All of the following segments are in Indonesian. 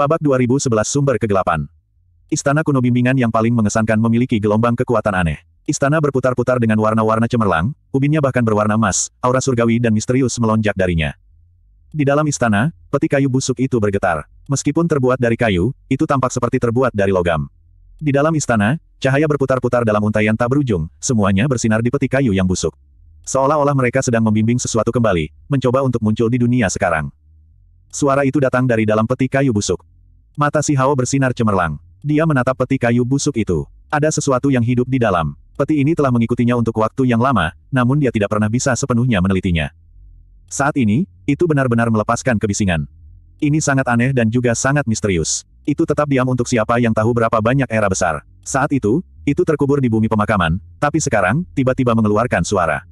Babak 2011 Sumber Kegelapan Istana kuno bimbingan yang paling mengesankan memiliki gelombang kekuatan aneh. Istana berputar-putar dengan warna-warna cemerlang, ubinnya bahkan berwarna emas, aura surgawi dan misterius melonjak darinya. Di dalam istana, peti kayu busuk itu bergetar. Meskipun terbuat dari kayu, itu tampak seperti terbuat dari logam. Di dalam istana, cahaya berputar-putar dalam untaian tak berujung, semuanya bersinar di peti kayu yang busuk. Seolah-olah mereka sedang membimbing sesuatu kembali, mencoba untuk muncul di dunia sekarang. Suara itu datang dari dalam peti kayu busuk. Mata si Hao bersinar cemerlang. Dia menatap peti kayu busuk itu. Ada sesuatu yang hidup di dalam. Peti ini telah mengikutinya untuk waktu yang lama, namun dia tidak pernah bisa sepenuhnya menelitinya. Saat ini, itu benar-benar melepaskan kebisingan. Ini sangat aneh dan juga sangat misterius. Itu tetap diam untuk siapa yang tahu berapa banyak era besar. Saat itu, itu terkubur di bumi pemakaman, tapi sekarang, tiba-tiba mengeluarkan suara.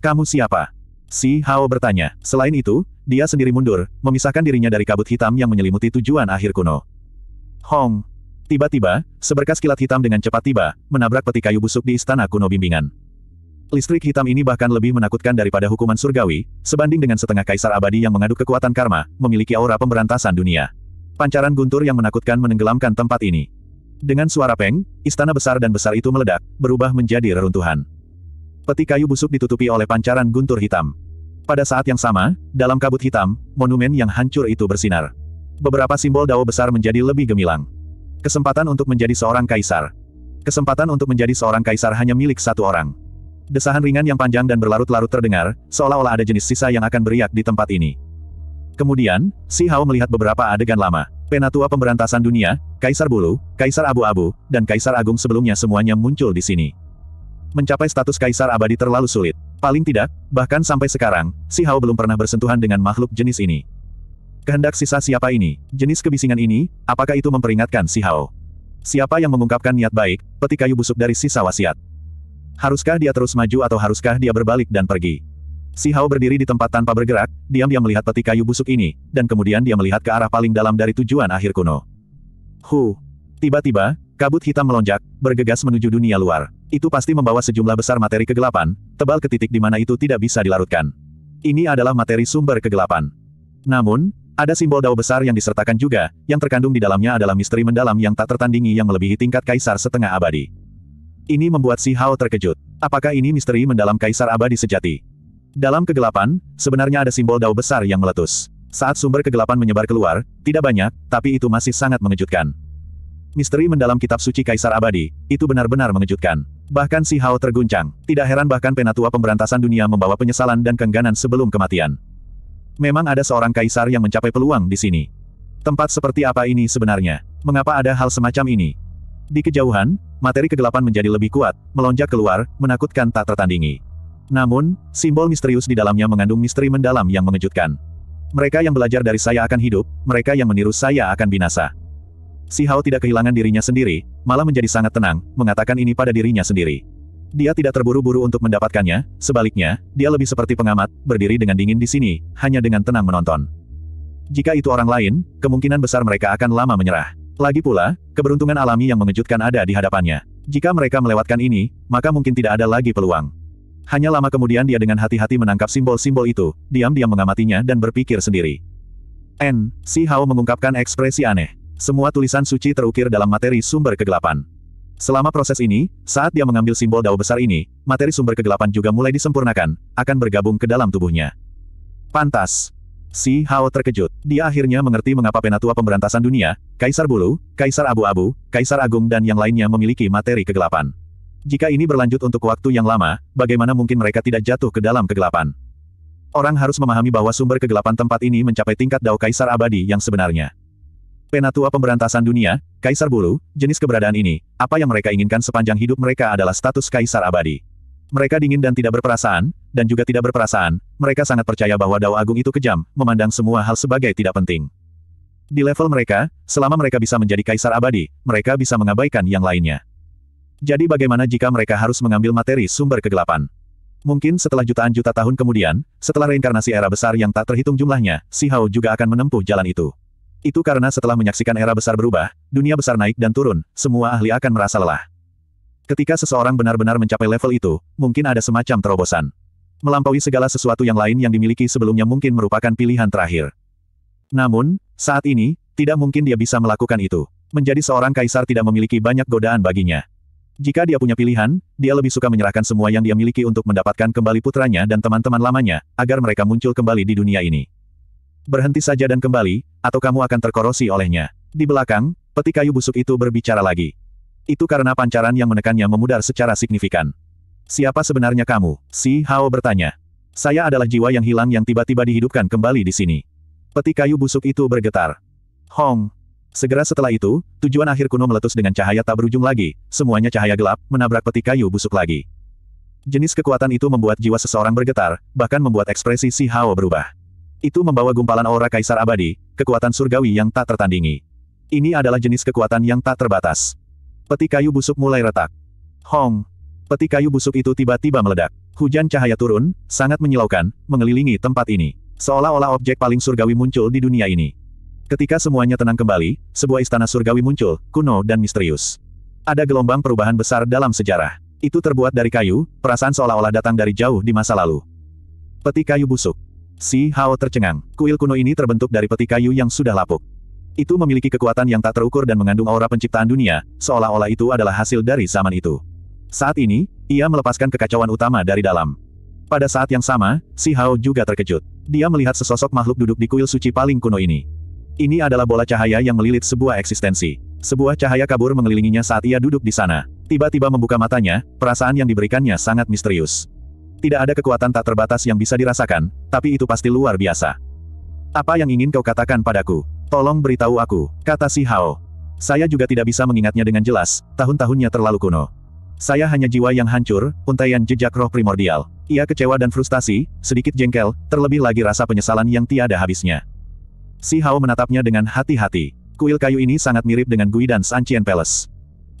Kamu siapa? Si Hao bertanya. Selain itu, dia sendiri mundur, memisahkan dirinya dari kabut hitam yang menyelimuti tujuan akhir kuno. Hong. Tiba-tiba, seberkas kilat hitam dengan cepat tiba, menabrak peti kayu busuk di istana kuno bimbingan. Listrik hitam ini bahkan lebih menakutkan daripada hukuman surgawi, sebanding dengan setengah kaisar abadi yang mengadu kekuatan karma, memiliki aura pemberantasan dunia. Pancaran guntur yang menakutkan menenggelamkan tempat ini. Dengan suara peng, istana besar dan besar itu meledak, berubah menjadi reruntuhan. Peti kayu busuk ditutupi oleh pancaran guntur hitam. Pada saat yang sama, dalam kabut hitam, monumen yang hancur itu bersinar. Beberapa simbol dao besar menjadi lebih gemilang. Kesempatan untuk menjadi seorang kaisar. Kesempatan untuk menjadi seorang kaisar hanya milik satu orang. Desahan ringan yang panjang dan berlarut-larut terdengar, seolah-olah ada jenis sisa yang akan beriak di tempat ini. Kemudian, Si Hao melihat beberapa adegan lama. Penatua pemberantasan dunia, Kaisar Bulu, Kaisar Abu-Abu, dan Kaisar Agung sebelumnya semuanya muncul di sini mencapai status kaisar abadi terlalu sulit. Paling tidak, bahkan sampai sekarang, Si Hao belum pernah bersentuhan dengan makhluk jenis ini. Kehendak sisa siapa ini, jenis kebisingan ini, apakah itu memperingatkan Si Hao? Siapa yang mengungkapkan niat baik, peti kayu busuk dari sisa wasiat? Haruskah dia terus maju atau haruskah dia berbalik dan pergi? Si Hao berdiri di tempat tanpa bergerak, diam-diam melihat peti kayu busuk ini, dan kemudian dia melihat ke arah paling dalam dari tujuan akhir kuno. Hu, Tiba-tiba, kabut hitam melonjak, bergegas menuju dunia luar. Itu pasti membawa sejumlah besar materi kegelapan, tebal ke titik di mana itu tidak bisa dilarutkan. Ini adalah materi sumber kegelapan. Namun, ada simbol dao besar yang disertakan juga, yang terkandung di dalamnya adalah misteri mendalam yang tak tertandingi yang melebihi tingkat kaisar setengah abadi. Ini membuat si Hao terkejut. Apakah ini misteri mendalam kaisar abadi sejati? Dalam kegelapan, sebenarnya ada simbol dao besar yang meletus. Saat sumber kegelapan menyebar keluar, tidak banyak, tapi itu masih sangat mengejutkan. Misteri mendalam kitab suci Kaisar Abadi, itu benar-benar mengejutkan. Bahkan si Hao terguncang, tidak heran bahkan penatua pemberantasan dunia membawa penyesalan dan kengganan sebelum kematian. Memang ada seorang kaisar yang mencapai peluang di sini. Tempat seperti apa ini sebenarnya? Mengapa ada hal semacam ini? Di kejauhan, materi kegelapan menjadi lebih kuat, melonjak keluar, menakutkan tak tertandingi. Namun, simbol misterius di dalamnya mengandung misteri mendalam yang mengejutkan. Mereka yang belajar dari saya akan hidup, mereka yang meniru saya akan binasa. Si Hao tidak kehilangan dirinya sendiri, malah menjadi sangat tenang, mengatakan ini pada dirinya sendiri. Dia tidak terburu-buru untuk mendapatkannya, sebaliknya, dia lebih seperti pengamat, berdiri dengan dingin di sini, hanya dengan tenang menonton. Jika itu orang lain, kemungkinan besar mereka akan lama menyerah. Lagi pula, keberuntungan alami yang mengejutkan ada di hadapannya. Jika mereka melewatkan ini, maka mungkin tidak ada lagi peluang. Hanya lama kemudian dia dengan hati-hati menangkap simbol-simbol itu, diam-diam mengamatinya dan berpikir sendiri. N. Si Hao mengungkapkan ekspresi aneh. Semua tulisan suci terukir dalam materi sumber kegelapan. Selama proses ini, saat dia mengambil simbol dao besar ini, materi sumber kegelapan juga mulai disempurnakan, akan bergabung ke dalam tubuhnya. Pantas. Si Hao terkejut. Dia akhirnya mengerti mengapa penatua pemberantasan dunia, Kaisar Bulu, Kaisar Abu-Abu, Kaisar Agung dan yang lainnya memiliki materi kegelapan. Jika ini berlanjut untuk waktu yang lama, bagaimana mungkin mereka tidak jatuh ke dalam kegelapan? Orang harus memahami bahwa sumber kegelapan tempat ini mencapai tingkat Dao Kaisar Abadi yang sebenarnya. Penatua Pemberantasan Dunia, Kaisar Bulu, jenis keberadaan ini, apa yang mereka inginkan sepanjang hidup mereka adalah status Kaisar Abadi. Mereka dingin dan tidak berperasaan, dan juga tidak berperasaan, mereka sangat percaya bahwa Dao Agung itu kejam, memandang semua hal sebagai tidak penting. Di level mereka, selama mereka bisa menjadi Kaisar Abadi, mereka bisa mengabaikan yang lainnya. Jadi bagaimana jika mereka harus mengambil materi sumber kegelapan? Mungkin setelah jutaan juta tahun kemudian, setelah reinkarnasi era besar yang tak terhitung jumlahnya, Si Hao juga akan menempuh jalan itu. Itu karena setelah menyaksikan era besar berubah, dunia besar naik dan turun, semua ahli akan merasa lelah. Ketika seseorang benar-benar mencapai level itu, mungkin ada semacam terobosan. Melampaui segala sesuatu yang lain yang dimiliki sebelumnya mungkin merupakan pilihan terakhir. Namun, saat ini, tidak mungkin dia bisa melakukan itu. Menjadi seorang kaisar tidak memiliki banyak godaan baginya. Jika dia punya pilihan, dia lebih suka menyerahkan semua yang dia miliki untuk mendapatkan kembali putranya dan teman-teman lamanya, agar mereka muncul kembali di dunia ini berhenti saja dan kembali, atau kamu akan terkorosi olehnya. Di belakang, peti kayu busuk itu berbicara lagi. Itu karena pancaran yang menekannya memudar secara signifikan. Siapa sebenarnya kamu? Si Hao bertanya. Saya adalah jiwa yang hilang yang tiba-tiba dihidupkan kembali di sini. Peti kayu busuk itu bergetar. Hong. Segera setelah itu, tujuan akhir kuno meletus dengan cahaya tak berujung lagi, semuanya cahaya gelap, menabrak peti kayu busuk lagi. Jenis kekuatan itu membuat jiwa seseorang bergetar, bahkan membuat ekspresi si Hao berubah. Itu membawa gumpalan aura kaisar abadi, kekuatan surgawi yang tak tertandingi. Ini adalah jenis kekuatan yang tak terbatas. Peti kayu busuk mulai retak. Hong! Peti kayu busuk itu tiba-tiba meledak. Hujan cahaya turun, sangat menyilaukan, mengelilingi tempat ini. Seolah-olah objek paling surgawi muncul di dunia ini. Ketika semuanya tenang kembali, sebuah istana surgawi muncul, kuno dan misterius. Ada gelombang perubahan besar dalam sejarah. Itu terbuat dari kayu, perasaan seolah-olah datang dari jauh di masa lalu. Peti kayu busuk. Si Hao tercengang. Kuil kuno ini terbentuk dari peti kayu yang sudah lapuk. Itu memiliki kekuatan yang tak terukur dan mengandung aura penciptaan dunia, seolah-olah itu adalah hasil dari zaman itu. Saat ini, ia melepaskan kekacauan utama dari dalam. Pada saat yang sama, Si Hao juga terkejut. Dia melihat sesosok makhluk duduk di kuil suci paling kuno ini. Ini adalah bola cahaya yang melilit sebuah eksistensi. Sebuah cahaya kabur mengelilinginya saat ia duduk di sana. Tiba-tiba membuka matanya, perasaan yang diberikannya sangat misterius. Tidak ada kekuatan tak terbatas yang bisa dirasakan, tapi itu pasti luar biasa. Apa yang ingin kau katakan padaku? Tolong beritahu aku, kata si Hao. Saya juga tidak bisa mengingatnya dengan jelas, tahun-tahunnya terlalu kuno. Saya hanya jiwa yang hancur, untaian jejak roh primordial. Ia kecewa dan frustasi, sedikit jengkel, terlebih lagi rasa penyesalan yang tiada habisnya. Si Hao menatapnya dengan hati-hati. Kuil kayu ini sangat mirip dengan Guidance Ancient Palace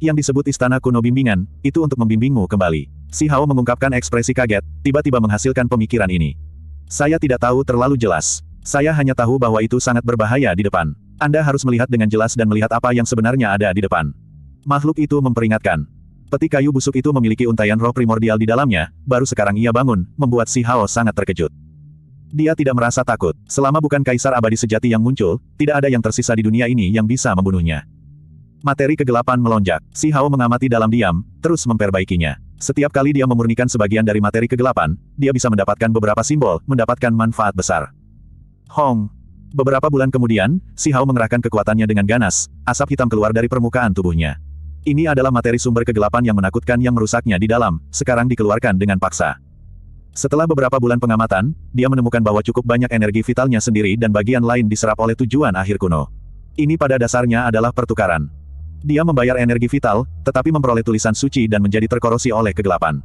yang disebut Istana Kuno Bimbingan, itu untuk membimbingmu kembali. Si Hao mengungkapkan ekspresi kaget, tiba-tiba menghasilkan pemikiran ini. Saya tidak tahu terlalu jelas. Saya hanya tahu bahwa itu sangat berbahaya di depan. Anda harus melihat dengan jelas dan melihat apa yang sebenarnya ada di depan. Makhluk itu memperingatkan. Peti kayu busuk itu memiliki untayan roh primordial di dalamnya, baru sekarang ia bangun, membuat si Hao sangat terkejut. Dia tidak merasa takut, selama bukan kaisar abadi sejati yang muncul, tidak ada yang tersisa di dunia ini yang bisa membunuhnya. Materi kegelapan melonjak. Si Hao mengamati dalam diam, terus memperbaikinya. Setiap kali dia memurnikan sebagian dari materi kegelapan, dia bisa mendapatkan beberapa simbol, mendapatkan manfaat besar. Hong. Beberapa bulan kemudian, Si Hao mengerahkan kekuatannya dengan ganas, asap hitam keluar dari permukaan tubuhnya. Ini adalah materi sumber kegelapan yang menakutkan yang merusaknya di dalam, sekarang dikeluarkan dengan paksa. Setelah beberapa bulan pengamatan, dia menemukan bahwa cukup banyak energi vitalnya sendiri dan bagian lain diserap oleh tujuan akhir kuno. Ini pada dasarnya adalah pertukaran. Dia membayar energi vital, tetapi memperoleh tulisan suci dan menjadi terkorosi oleh kegelapan.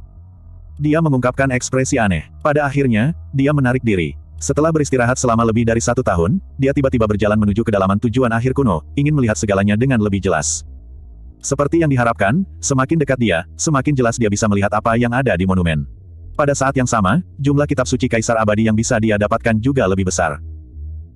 Dia mengungkapkan ekspresi aneh. Pada akhirnya, dia menarik diri. Setelah beristirahat selama lebih dari satu tahun, dia tiba-tiba berjalan menuju kedalaman tujuan akhir kuno, ingin melihat segalanya dengan lebih jelas. Seperti yang diharapkan, semakin dekat dia, semakin jelas dia bisa melihat apa yang ada di monumen. Pada saat yang sama, jumlah kitab suci Kaisar Abadi yang bisa dia dapatkan juga lebih besar.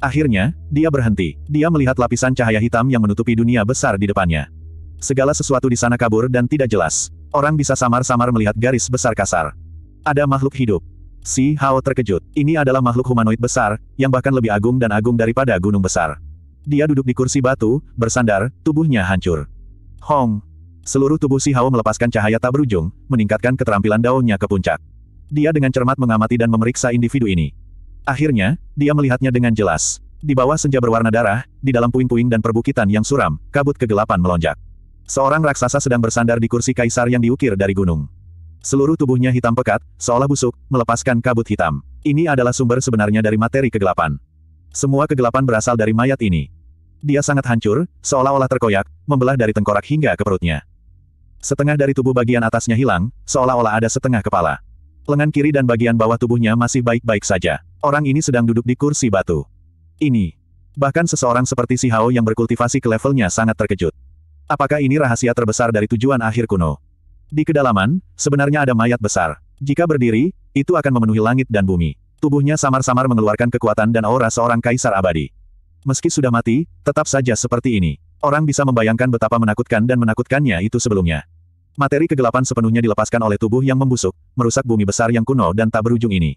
Akhirnya, dia berhenti. Dia melihat lapisan cahaya hitam yang menutupi dunia besar di depannya. Segala sesuatu di sana kabur dan tidak jelas. Orang bisa samar-samar melihat garis besar kasar. Ada makhluk hidup. Si Hao terkejut. Ini adalah makhluk humanoid besar, yang bahkan lebih agung dan agung daripada gunung besar. Dia duduk di kursi batu, bersandar, tubuhnya hancur. Hong. Seluruh tubuh si Hao melepaskan cahaya tak berujung, meningkatkan keterampilan daunnya ke puncak. Dia dengan cermat mengamati dan memeriksa individu ini. Akhirnya, dia melihatnya dengan jelas. Di bawah senja berwarna darah, di dalam puing-puing dan perbukitan yang suram, kabut kegelapan melonjak. Seorang raksasa sedang bersandar di kursi kaisar yang diukir dari gunung. Seluruh tubuhnya hitam pekat, seolah busuk, melepaskan kabut hitam. Ini adalah sumber sebenarnya dari materi kegelapan. Semua kegelapan berasal dari mayat ini. Dia sangat hancur, seolah-olah terkoyak, membelah dari tengkorak hingga ke perutnya. Setengah dari tubuh bagian atasnya hilang, seolah-olah ada setengah kepala. Lengan kiri dan bagian bawah tubuhnya masih baik-baik saja. Orang ini sedang duduk di kursi batu. Ini. Bahkan seseorang seperti Si Hao yang berkultivasi ke levelnya sangat terkejut. Apakah ini rahasia terbesar dari tujuan akhir kuno? Di kedalaman, sebenarnya ada mayat besar. Jika berdiri, itu akan memenuhi langit dan bumi. Tubuhnya samar-samar mengeluarkan kekuatan dan aura seorang kaisar abadi. Meski sudah mati, tetap saja seperti ini. Orang bisa membayangkan betapa menakutkan dan menakutkannya itu sebelumnya. Materi kegelapan sepenuhnya dilepaskan oleh tubuh yang membusuk, merusak bumi besar yang kuno dan tak berujung ini.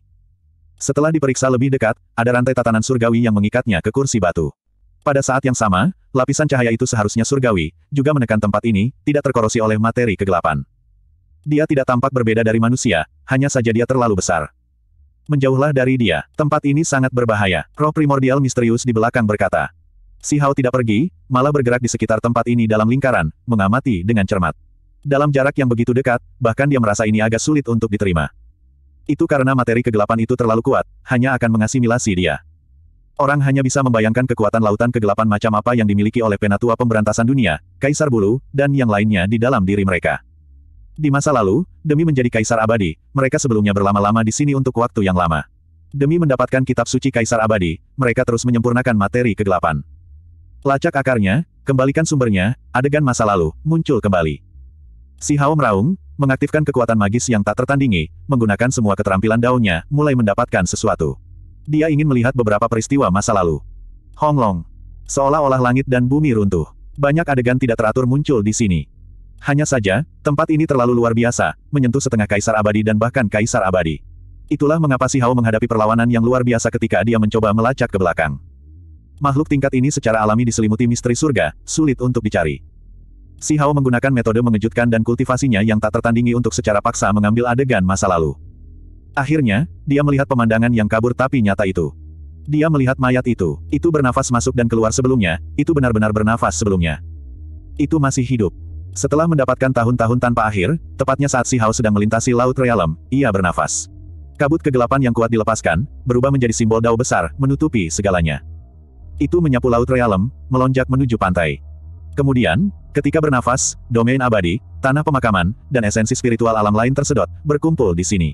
Setelah diperiksa lebih dekat, ada rantai tatanan surgawi yang mengikatnya ke kursi batu. Pada saat yang sama, lapisan cahaya itu seharusnya surgawi, juga menekan tempat ini, tidak terkorosi oleh materi kegelapan. Dia tidak tampak berbeda dari manusia, hanya saja dia terlalu besar. Menjauhlah dari dia, tempat ini sangat berbahaya, roh primordial misterius di belakang berkata. Si Hao tidak pergi, malah bergerak di sekitar tempat ini dalam lingkaran, mengamati dengan cermat. Dalam jarak yang begitu dekat, bahkan dia merasa ini agak sulit untuk diterima. Itu karena materi kegelapan itu terlalu kuat, hanya akan mengasimilasi dia. Orang hanya bisa membayangkan kekuatan lautan kegelapan macam apa yang dimiliki oleh penatua pemberantasan dunia, Kaisar Bulu, dan yang lainnya di dalam diri mereka. Di masa lalu, demi menjadi kaisar abadi, mereka sebelumnya berlama-lama di sini untuk waktu yang lama. Demi mendapatkan kitab suci kaisar abadi, mereka terus menyempurnakan materi kegelapan. Lacak akarnya, kembalikan sumbernya, adegan masa lalu, muncul kembali. Si Hao meraung, mengaktifkan kekuatan magis yang tak tertandingi, menggunakan semua keterampilan daunnya, mulai mendapatkan sesuatu. Dia ingin melihat beberapa peristiwa masa lalu. Honglong. Seolah-olah langit dan bumi runtuh. Banyak adegan tidak teratur muncul di sini. Hanya saja, tempat ini terlalu luar biasa, menyentuh setengah kaisar abadi dan bahkan kaisar abadi. Itulah mengapa si Hao menghadapi perlawanan yang luar biasa ketika dia mencoba melacak ke belakang. Makhluk tingkat ini secara alami diselimuti misteri surga, sulit untuk dicari. Si Hao menggunakan metode mengejutkan dan kultivasinya yang tak tertandingi untuk secara paksa mengambil adegan masa lalu. Akhirnya, dia melihat pemandangan yang kabur tapi nyata itu. Dia melihat mayat itu. Itu bernafas masuk dan keluar sebelumnya, itu benar-benar bernafas sebelumnya. Itu masih hidup. Setelah mendapatkan tahun-tahun tanpa akhir, tepatnya saat si Hao sedang melintasi Laut Realem, ia bernafas. Kabut kegelapan yang kuat dilepaskan, berubah menjadi simbol dao besar, menutupi segalanya. Itu menyapu Laut Realem, melonjak menuju pantai. Kemudian, Ketika bernafas, domain abadi, tanah pemakaman, dan esensi spiritual alam lain tersedot, berkumpul di sini.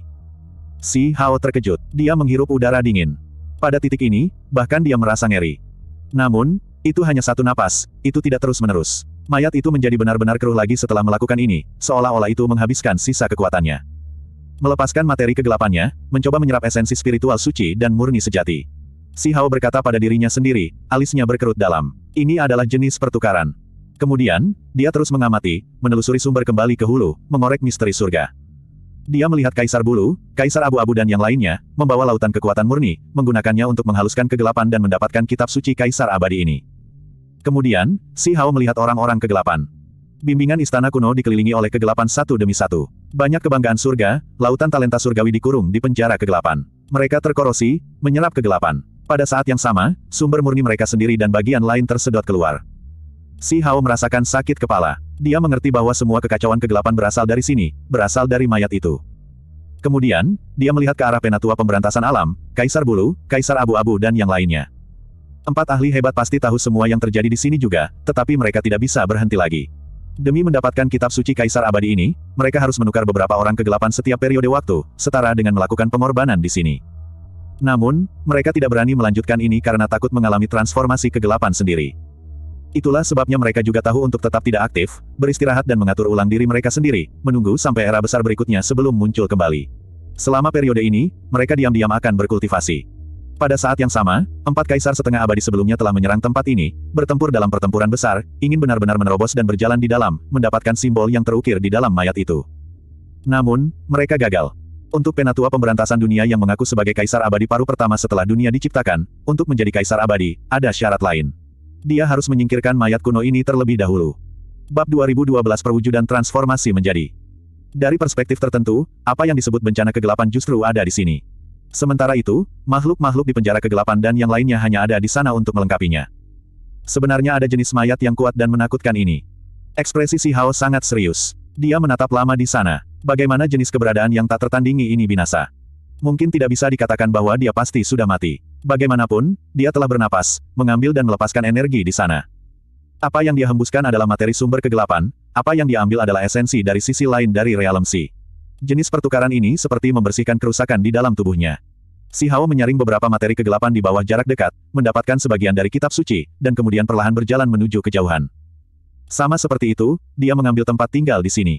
Si Hao terkejut, dia menghirup udara dingin. Pada titik ini, bahkan dia merasa ngeri. Namun, itu hanya satu napas, itu tidak terus-menerus. Mayat itu menjadi benar-benar keruh lagi setelah melakukan ini, seolah-olah itu menghabiskan sisa kekuatannya. Melepaskan materi kegelapannya, mencoba menyerap esensi spiritual suci dan murni sejati. Si Hao berkata pada dirinya sendiri, alisnya berkerut dalam. Ini adalah jenis pertukaran. Kemudian, dia terus mengamati, menelusuri sumber kembali ke hulu, mengorek misteri surga. Dia melihat Kaisar Bulu, Kaisar Abu-Abu dan yang lainnya, membawa lautan kekuatan murni, menggunakannya untuk menghaluskan kegelapan dan mendapatkan kitab suci Kaisar Abadi ini. Kemudian, Si Hao melihat orang-orang kegelapan. Bimbingan istana kuno dikelilingi oleh kegelapan satu demi satu. Banyak kebanggaan surga, lautan talenta surgawi dikurung di penjara kegelapan. Mereka terkorosi, menyerap kegelapan. Pada saat yang sama, sumber murni mereka sendiri dan bagian lain tersedot keluar. Si Hao merasakan sakit kepala. Dia mengerti bahwa semua kekacauan kegelapan berasal dari sini, berasal dari mayat itu. Kemudian, dia melihat ke arah penatua pemberantasan alam, Kaisar Bulu, Kaisar Abu-Abu dan yang lainnya. Empat ahli hebat pasti tahu semua yang terjadi di sini juga, tetapi mereka tidak bisa berhenti lagi. Demi mendapatkan kitab suci Kaisar Abadi ini, mereka harus menukar beberapa orang kegelapan setiap periode waktu, setara dengan melakukan pengorbanan di sini. Namun, mereka tidak berani melanjutkan ini karena takut mengalami transformasi kegelapan sendiri. Itulah sebabnya mereka juga tahu untuk tetap tidak aktif, beristirahat dan mengatur ulang diri mereka sendiri, menunggu sampai era besar berikutnya sebelum muncul kembali. Selama periode ini, mereka diam-diam akan berkultivasi. Pada saat yang sama, empat kaisar setengah abadi sebelumnya telah menyerang tempat ini, bertempur dalam pertempuran besar, ingin benar-benar menerobos dan berjalan di dalam, mendapatkan simbol yang terukir di dalam mayat itu. Namun, mereka gagal. Untuk penatua pemberantasan dunia yang mengaku sebagai kaisar abadi paru pertama setelah dunia diciptakan, untuk menjadi kaisar abadi, ada syarat lain. Dia harus menyingkirkan mayat kuno ini terlebih dahulu. Bab 2012 Perwujudan Transformasi Menjadi Dari perspektif tertentu, apa yang disebut bencana kegelapan justru ada di sini. Sementara itu, makhluk-makhluk di penjara kegelapan dan yang lainnya hanya ada di sana untuk melengkapinya. Sebenarnya ada jenis mayat yang kuat dan menakutkan ini. Ekspresi Si Hao sangat serius. Dia menatap lama di sana. Bagaimana jenis keberadaan yang tak tertandingi ini binasa? Mungkin tidak bisa dikatakan bahwa dia pasti sudah mati. Bagaimanapun, dia telah bernapas, mengambil dan melepaskan energi di sana. Apa yang dia hembuskan adalah materi sumber kegelapan, apa yang diambil adalah esensi dari sisi lain dari realem si. Jenis pertukaran ini seperti membersihkan kerusakan di dalam tubuhnya. Si Hao menyaring beberapa materi kegelapan di bawah jarak dekat, mendapatkan sebagian dari kitab suci, dan kemudian perlahan berjalan menuju kejauhan. Sama seperti itu, dia mengambil tempat tinggal di sini.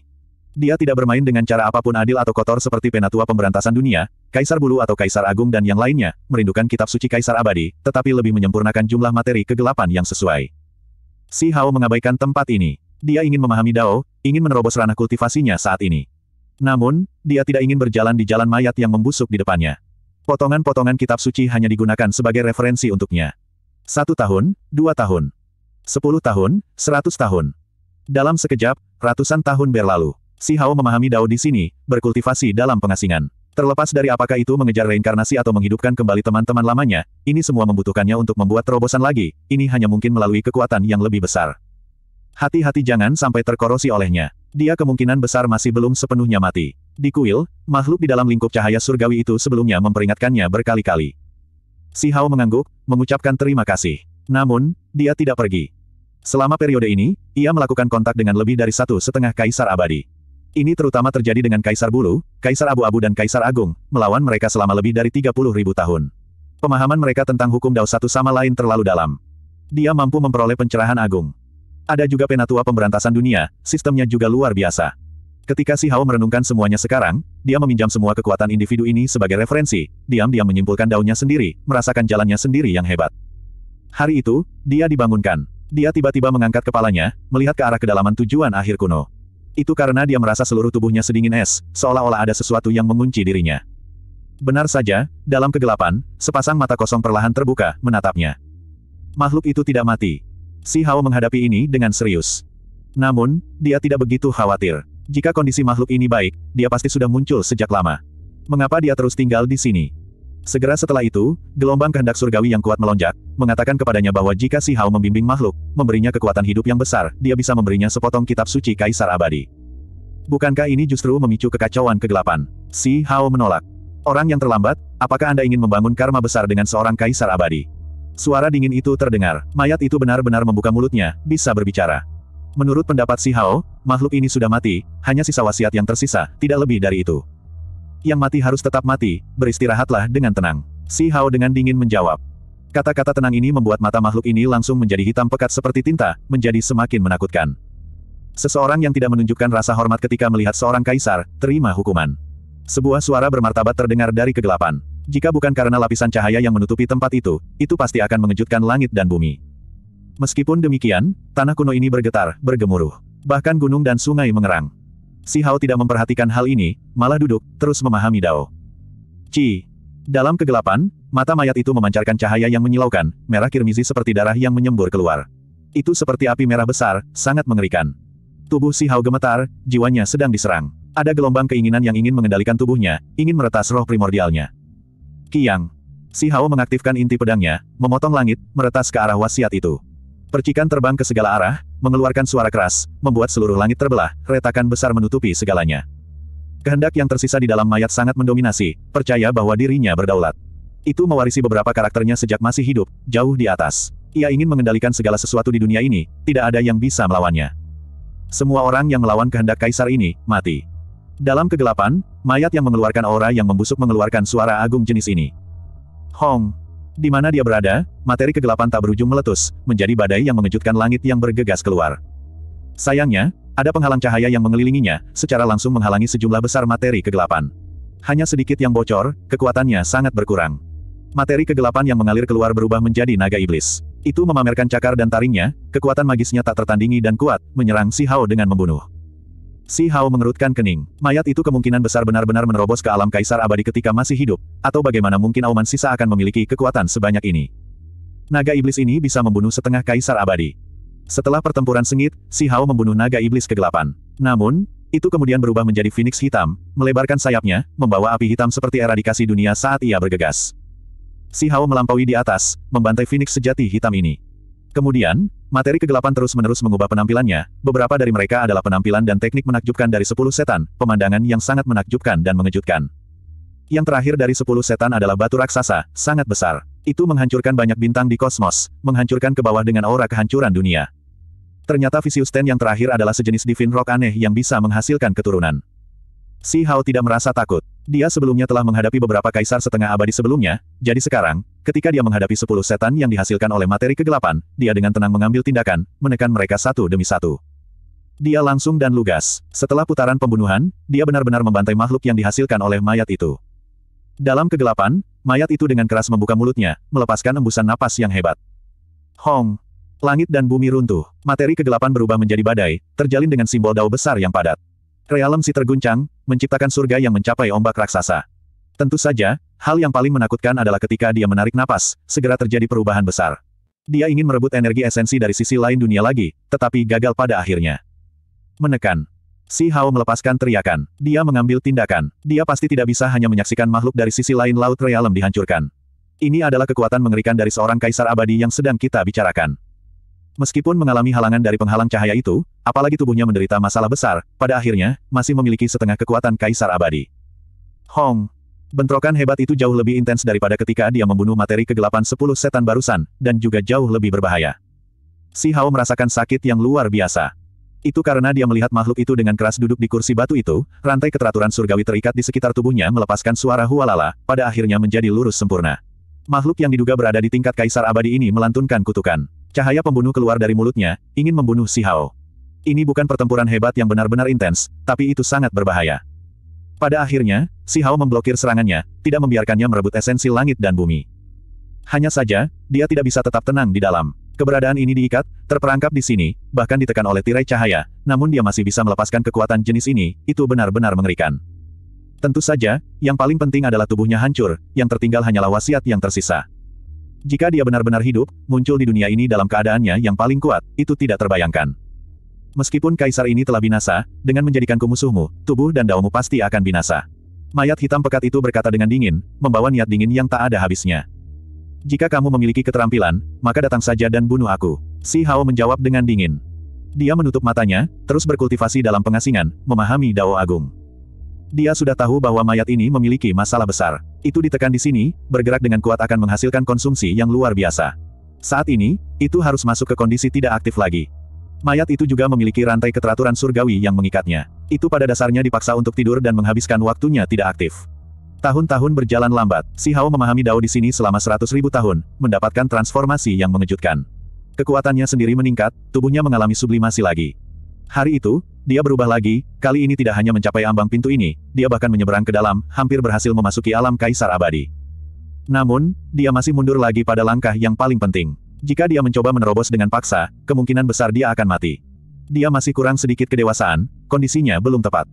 Dia tidak bermain dengan cara apapun adil atau kotor seperti penatua pemberantasan dunia, Kaisar Bulu atau Kaisar Agung dan yang lainnya, merindukan kitab suci Kaisar Abadi, tetapi lebih menyempurnakan jumlah materi kegelapan yang sesuai. Si Hao mengabaikan tempat ini. Dia ingin memahami Dao, ingin menerobos ranah kultivasinya saat ini. Namun, dia tidak ingin berjalan di jalan mayat yang membusuk di depannya. Potongan-potongan kitab suci hanya digunakan sebagai referensi untuknya. Satu tahun, dua tahun, sepuluh tahun, seratus tahun. Dalam sekejap, ratusan tahun berlalu. Si Hao memahami Dao di sini, berkultivasi dalam pengasingan. Terlepas dari apakah itu mengejar reinkarnasi atau menghidupkan kembali teman-teman lamanya, ini semua membutuhkannya untuk membuat terobosan lagi, ini hanya mungkin melalui kekuatan yang lebih besar. Hati-hati jangan sampai terkorosi olehnya. Dia kemungkinan besar masih belum sepenuhnya mati. Di kuil, makhluk di dalam lingkup cahaya surgawi itu sebelumnya memperingatkannya berkali-kali. Si Hao mengangguk, mengucapkan terima kasih. Namun, dia tidak pergi. Selama periode ini, ia melakukan kontak dengan lebih dari satu setengah kaisar abadi. Ini terutama terjadi dengan Kaisar Bulu, Kaisar Abu-Abu dan Kaisar Agung, melawan mereka selama lebih dari 30 ribu tahun. Pemahaman mereka tentang hukum Dao satu sama lain terlalu dalam. Dia mampu memperoleh pencerahan agung. Ada juga penatua pemberantasan dunia, sistemnya juga luar biasa. Ketika Si Hao merenungkan semuanya sekarang, dia meminjam semua kekuatan individu ini sebagai referensi, diam-diam menyimpulkan daunnya sendiri, merasakan jalannya sendiri yang hebat. Hari itu, dia dibangunkan. Dia tiba-tiba mengangkat kepalanya, melihat ke arah kedalaman tujuan akhir kuno. Itu karena dia merasa seluruh tubuhnya sedingin es, seolah-olah ada sesuatu yang mengunci dirinya. Benar saja, dalam kegelapan, sepasang mata kosong perlahan terbuka, menatapnya. Makhluk itu tidak mati. Si Hao menghadapi ini dengan serius. Namun, dia tidak begitu khawatir. Jika kondisi makhluk ini baik, dia pasti sudah muncul sejak lama. Mengapa dia terus tinggal di sini? Segera setelah itu, gelombang kehendak surgawi yang kuat melonjak, mengatakan kepadanya bahwa jika Si Hao membimbing makhluk, memberinya kekuatan hidup yang besar, dia bisa memberinya sepotong kitab suci Kaisar Abadi. Bukankah ini justru memicu kekacauan kegelapan? Si Hao menolak. Orang yang terlambat, apakah Anda ingin membangun karma besar dengan seorang Kaisar Abadi? Suara dingin itu terdengar, mayat itu benar-benar membuka mulutnya, bisa berbicara. Menurut pendapat Si Hao, makhluk ini sudah mati, hanya sisa wasiat yang tersisa, tidak lebih dari itu yang mati harus tetap mati, beristirahatlah dengan tenang. Si Hao dengan dingin menjawab. Kata-kata tenang ini membuat mata makhluk ini langsung menjadi hitam pekat seperti tinta, menjadi semakin menakutkan. Seseorang yang tidak menunjukkan rasa hormat ketika melihat seorang kaisar, terima hukuman. Sebuah suara bermartabat terdengar dari kegelapan. Jika bukan karena lapisan cahaya yang menutupi tempat itu, itu pasti akan mengejutkan langit dan bumi. Meskipun demikian, tanah kuno ini bergetar, bergemuruh. Bahkan gunung dan sungai mengerang. Si Hao tidak memperhatikan hal ini, malah duduk, terus memahami Dao. Ci. Dalam kegelapan, mata mayat itu memancarkan cahaya yang menyilaukan, merah kirmizi seperti darah yang menyembur keluar. Itu seperti api merah besar, sangat mengerikan. Tubuh si Hao gemetar, jiwanya sedang diserang. Ada gelombang keinginan yang ingin mengendalikan tubuhnya, ingin meretas roh primordialnya. Kiang. Si Hao mengaktifkan inti pedangnya, memotong langit, meretas ke arah wasiat itu. Percikan terbang ke segala arah, mengeluarkan suara keras, membuat seluruh langit terbelah, retakan besar menutupi segalanya. Kehendak yang tersisa di dalam mayat sangat mendominasi, percaya bahwa dirinya berdaulat. Itu mewarisi beberapa karakternya sejak masih hidup, jauh di atas. Ia ingin mengendalikan segala sesuatu di dunia ini, tidak ada yang bisa melawannya. Semua orang yang melawan kehendak kaisar ini, mati. Dalam kegelapan, mayat yang mengeluarkan aura yang membusuk mengeluarkan suara agung jenis ini. Hong! Di mana dia berada, materi kegelapan tak berujung meletus, menjadi badai yang mengejutkan langit yang bergegas keluar. Sayangnya, ada penghalang cahaya yang mengelilinginya, secara langsung menghalangi sejumlah besar materi kegelapan. Hanya sedikit yang bocor, kekuatannya sangat berkurang. Materi kegelapan yang mengalir keluar berubah menjadi naga iblis. Itu memamerkan cakar dan taringnya, kekuatan magisnya tak tertandingi dan kuat, menyerang Si Hao dengan membunuh. Si Hao mengerutkan kening. Mayat itu kemungkinan besar benar-benar menerobos ke alam kaisar abadi ketika masih hidup, atau bagaimana mungkin Auman Sisa akan memiliki kekuatan sebanyak ini. Naga iblis ini bisa membunuh setengah kaisar abadi. Setelah pertempuran sengit, Si Hao membunuh naga iblis kegelapan. Namun, itu kemudian berubah menjadi Phoenix hitam, melebarkan sayapnya, membawa api hitam seperti eradikasi dunia saat ia bergegas. Si Hao melampaui di atas, membantai Phoenix sejati hitam ini. Kemudian, materi kegelapan terus-menerus mengubah penampilannya, beberapa dari mereka adalah penampilan dan teknik menakjubkan dari sepuluh setan, pemandangan yang sangat menakjubkan dan mengejutkan. Yang terakhir dari sepuluh setan adalah batu raksasa, sangat besar. Itu menghancurkan banyak bintang di kosmos, menghancurkan ke bawah dengan aura kehancuran dunia. Ternyata visius Ten yang terakhir adalah sejenis Divine Rock aneh yang bisa menghasilkan keturunan. Si Hao tidak merasa takut. Dia sebelumnya telah menghadapi beberapa kaisar setengah abadi sebelumnya, jadi sekarang, ketika dia menghadapi sepuluh setan yang dihasilkan oleh materi kegelapan, dia dengan tenang mengambil tindakan, menekan mereka satu demi satu. Dia langsung dan lugas. Setelah putaran pembunuhan, dia benar-benar membantai makhluk yang dihasilkan oleh mayat itu. Dalam kegelapan, mayat itu dengan keras membuka mulutnya, melepaskan embusan napas yang hebat. Hong! Langit dan bumi runtuh, materi kegelapan berubah menjadi badai, terjalin dengan simbol dao besar yang padat. Realem si terguncang, menciptakan surga yang mencapai ombak raksasa. Tentu saja, hal yang paling menakutkan adalah ketika dia menarik napas, segera terjadi perubahan besar. Dia ingin merebut energi esensi dari sisi lain dunia lagi, tetapi gagal pada akhirnya. Menekan. Si Hao melepaskan teriakan. Dia mengambil tindakan. Dia pasti tidak bisa hanya menyaksikan makhluk dari sisi lain Laut Realem dihancurkan. Ini adalah kekuatan mengerikan dari seorang kaisar abadi yang sedang kita bicarakan. Meskipun mengalami halangan dari penghalang cahaya itu, apalagi tubuhnya menderita masalah besar, pada akhirnya, masih memiliki setengah kekuatan Kaisar Abadi. Hong! Bentrokan hebat itu jauh lebih intens daripada ketika dia membunuh materi kegelapan sepuluh setan barusan, dan juga jauh lebih berbahaya. Si Hao merasakan sakit yang luar biasa. Itu karena dia melihat makhluk itu dengan keras duduk di kursi batu itu, rantai keteraturan surgawi terikat di sekitar tubuhnya melepaskan suara hualala, pada akhirnya menjadi lurus sempurna. Makhluk yang diduga berada di tingkat kaisar abadi ini melantunkan kutukan. Cahaya pembunuh keluar dari mulutnya, ingin membunuh Si Hao. Ini bukan pertempuran hebat yang benar-benar intens, tapi itu sangat berbahaya. Pada akhirnya, Si Hao memblokir serangannya, tidak membiarkannya merebut esensi langit dan bumi. Hanya saja, dia tidak bisa tetap tenang di dalam. Keberadaan ini diikat, terperangkap di sini, bahkan ditekan oleh tirai cahaya, namun dia masih bisa melepaskan kekuatan jenis ini, itu benar-benar mengerikan. Tentu saja, yang paling penting adalah tubuhnya hancur, yang tertinggal hanyalah wasiat yang tersisa. Jika dia benar-benar hidup, muncul di dunia ini dalam keadaannya yang paling kuat, itu tidak terbayangkan. Meskipun kaisar ini telah binasa, dengan menjadikanku musuhmu, tubuh dan daumu pasti akan binasa. Mayat hitam pekat itu berkata dengan dingin, membawa niat dingin yang tak ada habisnya. Jika kamu memiliki keterampilan, maka datang saja dan bunuh aku. Si Hao menjawab dengan dingin. Dia menutup matanya, terus berkultivasi dalam pengasingan, memahami Dao Agung. Dia sudah tahu bahwa mayat ini memiliki masalah besar. Itu ditekan di sini, bergerak dengan kuat akan menghasilkan konsumsi yang luar biasa. Saat ini, itu harus masuk ke kondisi tidak aktif lagi. Mayat itu juga memiliki rantai keteraturan surgawi yang mengikatnya. Itu pada dasarnya dipaksa untuk tidur dan menghabiskan waktunya tidak aktif. Tahun-tahun berjalan lambat, Si Hao memahami Dao di sini selama seratus ribu tahun, mendapatkan transformasi yang mengejutkan. Kekuatannya sendiri meningkat, tubuhnya mengalami sublimasi lagi. Hari itu, dia berubah lagi, kali ini tidak hanya mencapai ambang pintu ini, dia bahkan menyeberang ke dalam, hampir berhasil memasuki alam kaisar abadi. Namun, dia masih mundur lagi pada langkah yang paling penting. Jika dia mencoba menerobos dengan paksa, kemungkinan besar dia akan mati. Dia masih kurang sedikit kedewasaan, kondisinya belum tepat.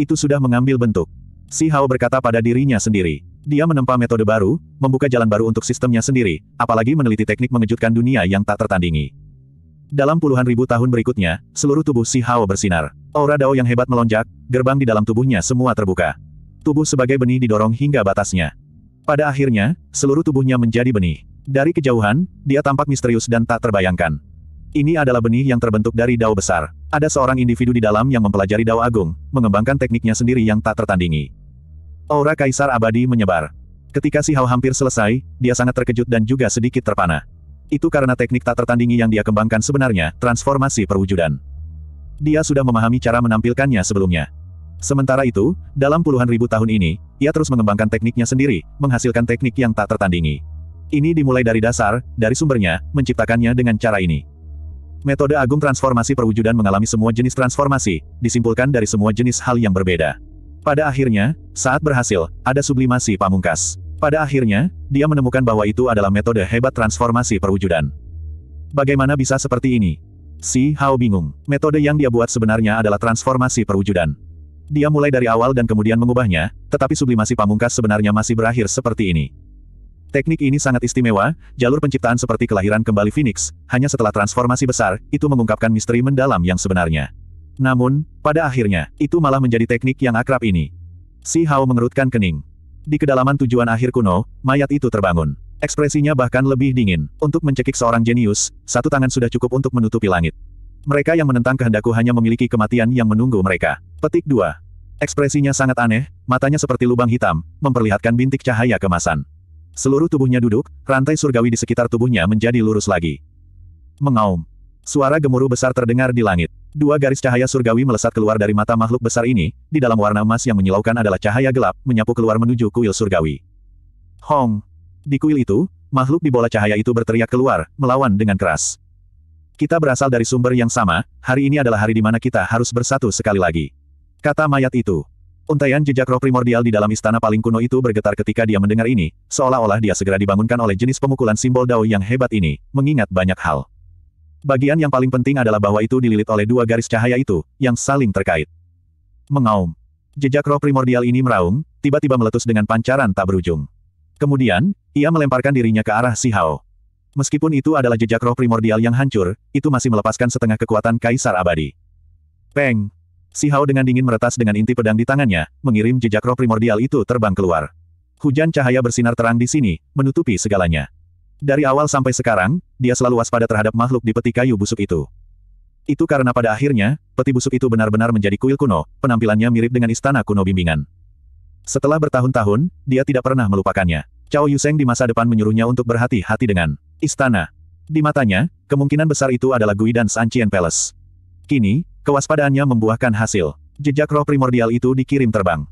Itu sudah mengambil bentuk. Si Hao berkata pada dirinya sendiri. Dia menempa metode baru, membuka jalan baru untuk sistemnya sendiri, apalagi meneliti teknik mengejutkan dunia yang tak tertandingi. Dalam puluhan ribu tahun berikutnya, seluruh tubuh Si Hao bersinar. Aura Dao yang hebat melonjak, gerbang di dalam tubuhnya semua terbuka. Tubuh sebagai benih didorong hingga batasnya. Pada akhirnya, seluruh tubuhnya menjadi benih. Dari kejauhan, dia tampak misterius dan tak terbayangkan. Ini adalah benih yang terbentuk dari Dao besar. Ada seorang individu di dalam yang mempelajari Dao Agung, mengembangkan tekniknya sendiri yang tak tertandingi. Aura Kaisar Abadi menyebar. Ketika Si Hao hampir selesai, dia sangat terkejut dan juga sedikit terpana. Itu karena teknik tak tertandingi yang dia kembangkan sebenarnya, transformasi perwujudan. Dia sudah memahami cara menampilkannya sebelumnya. Sementara itu, dalam puluhan ribu tahun ini, ia terus mengembangkan tekniknya sendiri, menghasilkan teknik yang tak tertandingi. Ini dimulai dari dasar, dari sumbernya, menciptakannya dengan cara ini. Metode agung transformasi perwujudan mengalami semua jenis transformasi, disimpulkan dari semua jenis hal yang berbeda. Pada akhirnya, saat berhasil, ada sublimasi pamungkas. Pada akhirnya, dia menemukan bahwa itu adalah metode hebat transformasi perwujudan. Bagaimana bisa seperti ini? Si Hao bingung. Metode yang dia buat sebenarnya adalah transformasi perwujudan. Dia mulai dari awal dan kemudian mengubahnya, tetapi sublimasi pamungkas sebenarnya masih berakhir seperti ini. Teknik ini sangat istimewa, jalur penciptaan seperti kelahiran kembali Phoenix, hanya setelah transformasi besar, itu mengungkapkan misteri mendalam yang sebenarnya. Namun, pada akhirnya, itu malah menjadi teknik yang akrab ini. Si Hao mengerutkan kening. Di kedalaman tujuan akhir kuno, mayat itu terbangun. Ekspresinya bahkan lebih dingin. Untuk mencekik seorang jenius, satu tangan sudah cukup untuk menutupi langit. Mereka yang menentang kehendakku hanya memiliki kematian yang menunggu mereka. Petik 2. Ekspresinya sangat aneh, matanya seperti lubang hitam, memperlihatkan bintik cahaya kemasan. Seluruh tubuhnya duduk, rantai surgawi di sekitar tubuhnya menjadi lurus lagi. Mengaum. Suara gemuruh besar terdengar di langit. Dua garis cahaya surgawi melesat keluar dari mata makhluk besar ini, di dalam warna emas yang menyilaukan adalah cahaya gelap, menyapu keluar menuju kuil surgawi. Hong! Di kuil itu, makhluk di bola cahaya itu berteriak keluar, melawan dengan keras. Kita berasal dari sumber yang sama, hari ini adalah hari di mana kita harus bersatu sekali lagi. Kata mayat itu. Untaian jejak roh primordial di dalam istana paling kuno itu bergetar ketika dia mendengar ini, seolah-olah dia segera dibangunkan oleh jenis pemukulan simbol Dao yang hebat ini, mengingat banyak hal. Bagian yang paling penting adalah bahwa itu dililit oleh dua garis cahaya itu, yang saling terkait. Mengaum. Jejak roh primordial ini meraung, tiba-tiba meletus dengan pancaran tak berujung. Kemudian, ia melemparkan dirinya ke arah Si Hao. Meskipun itu adalah jejak roh primordial yang hancur, itu masih melepaskan setengah kekuatan Kaisar Abadi. Peng! Si Hao dengan dingin meretas dengan inti pedang di tangannya, mengirim jejak roh primordial itu terbang keluar. Hujan cahaya bersinar terang di sini, menutupi segalanya. Dari awal sampai sekarang, dia selalu waspada terhadap makhluk di peti kayu busuk itu. Itu karena pada akhirnya, peti busuk itu benar-benar menjadi kuil kuno, penampilannya mirip dengan istana kuno bimbingan. Setelah bertahun-tahun, dia tidak pernah melupakannya. Cao Yuseng di masa depan menyuruhnya untuk berhati-hati dengan istana. Di matanya, kemungkinan besar itu adalah Gui dan Sanchien Palace. Kini, kewaspadaannya membuahkan hasil. Jejak roh primordial itu dikirim terbang.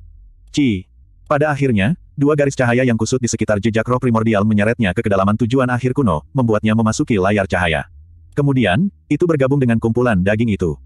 Ci. Pada akhirnya, Dua garis cahaya yang kusut di sekitar jejak roh primordial menyeretnya ke kedalaman tujuan akhir kuno, membuatnya memasuki layar cahaya. Kemudian, itu bergabung dengan kumpulan daging itu.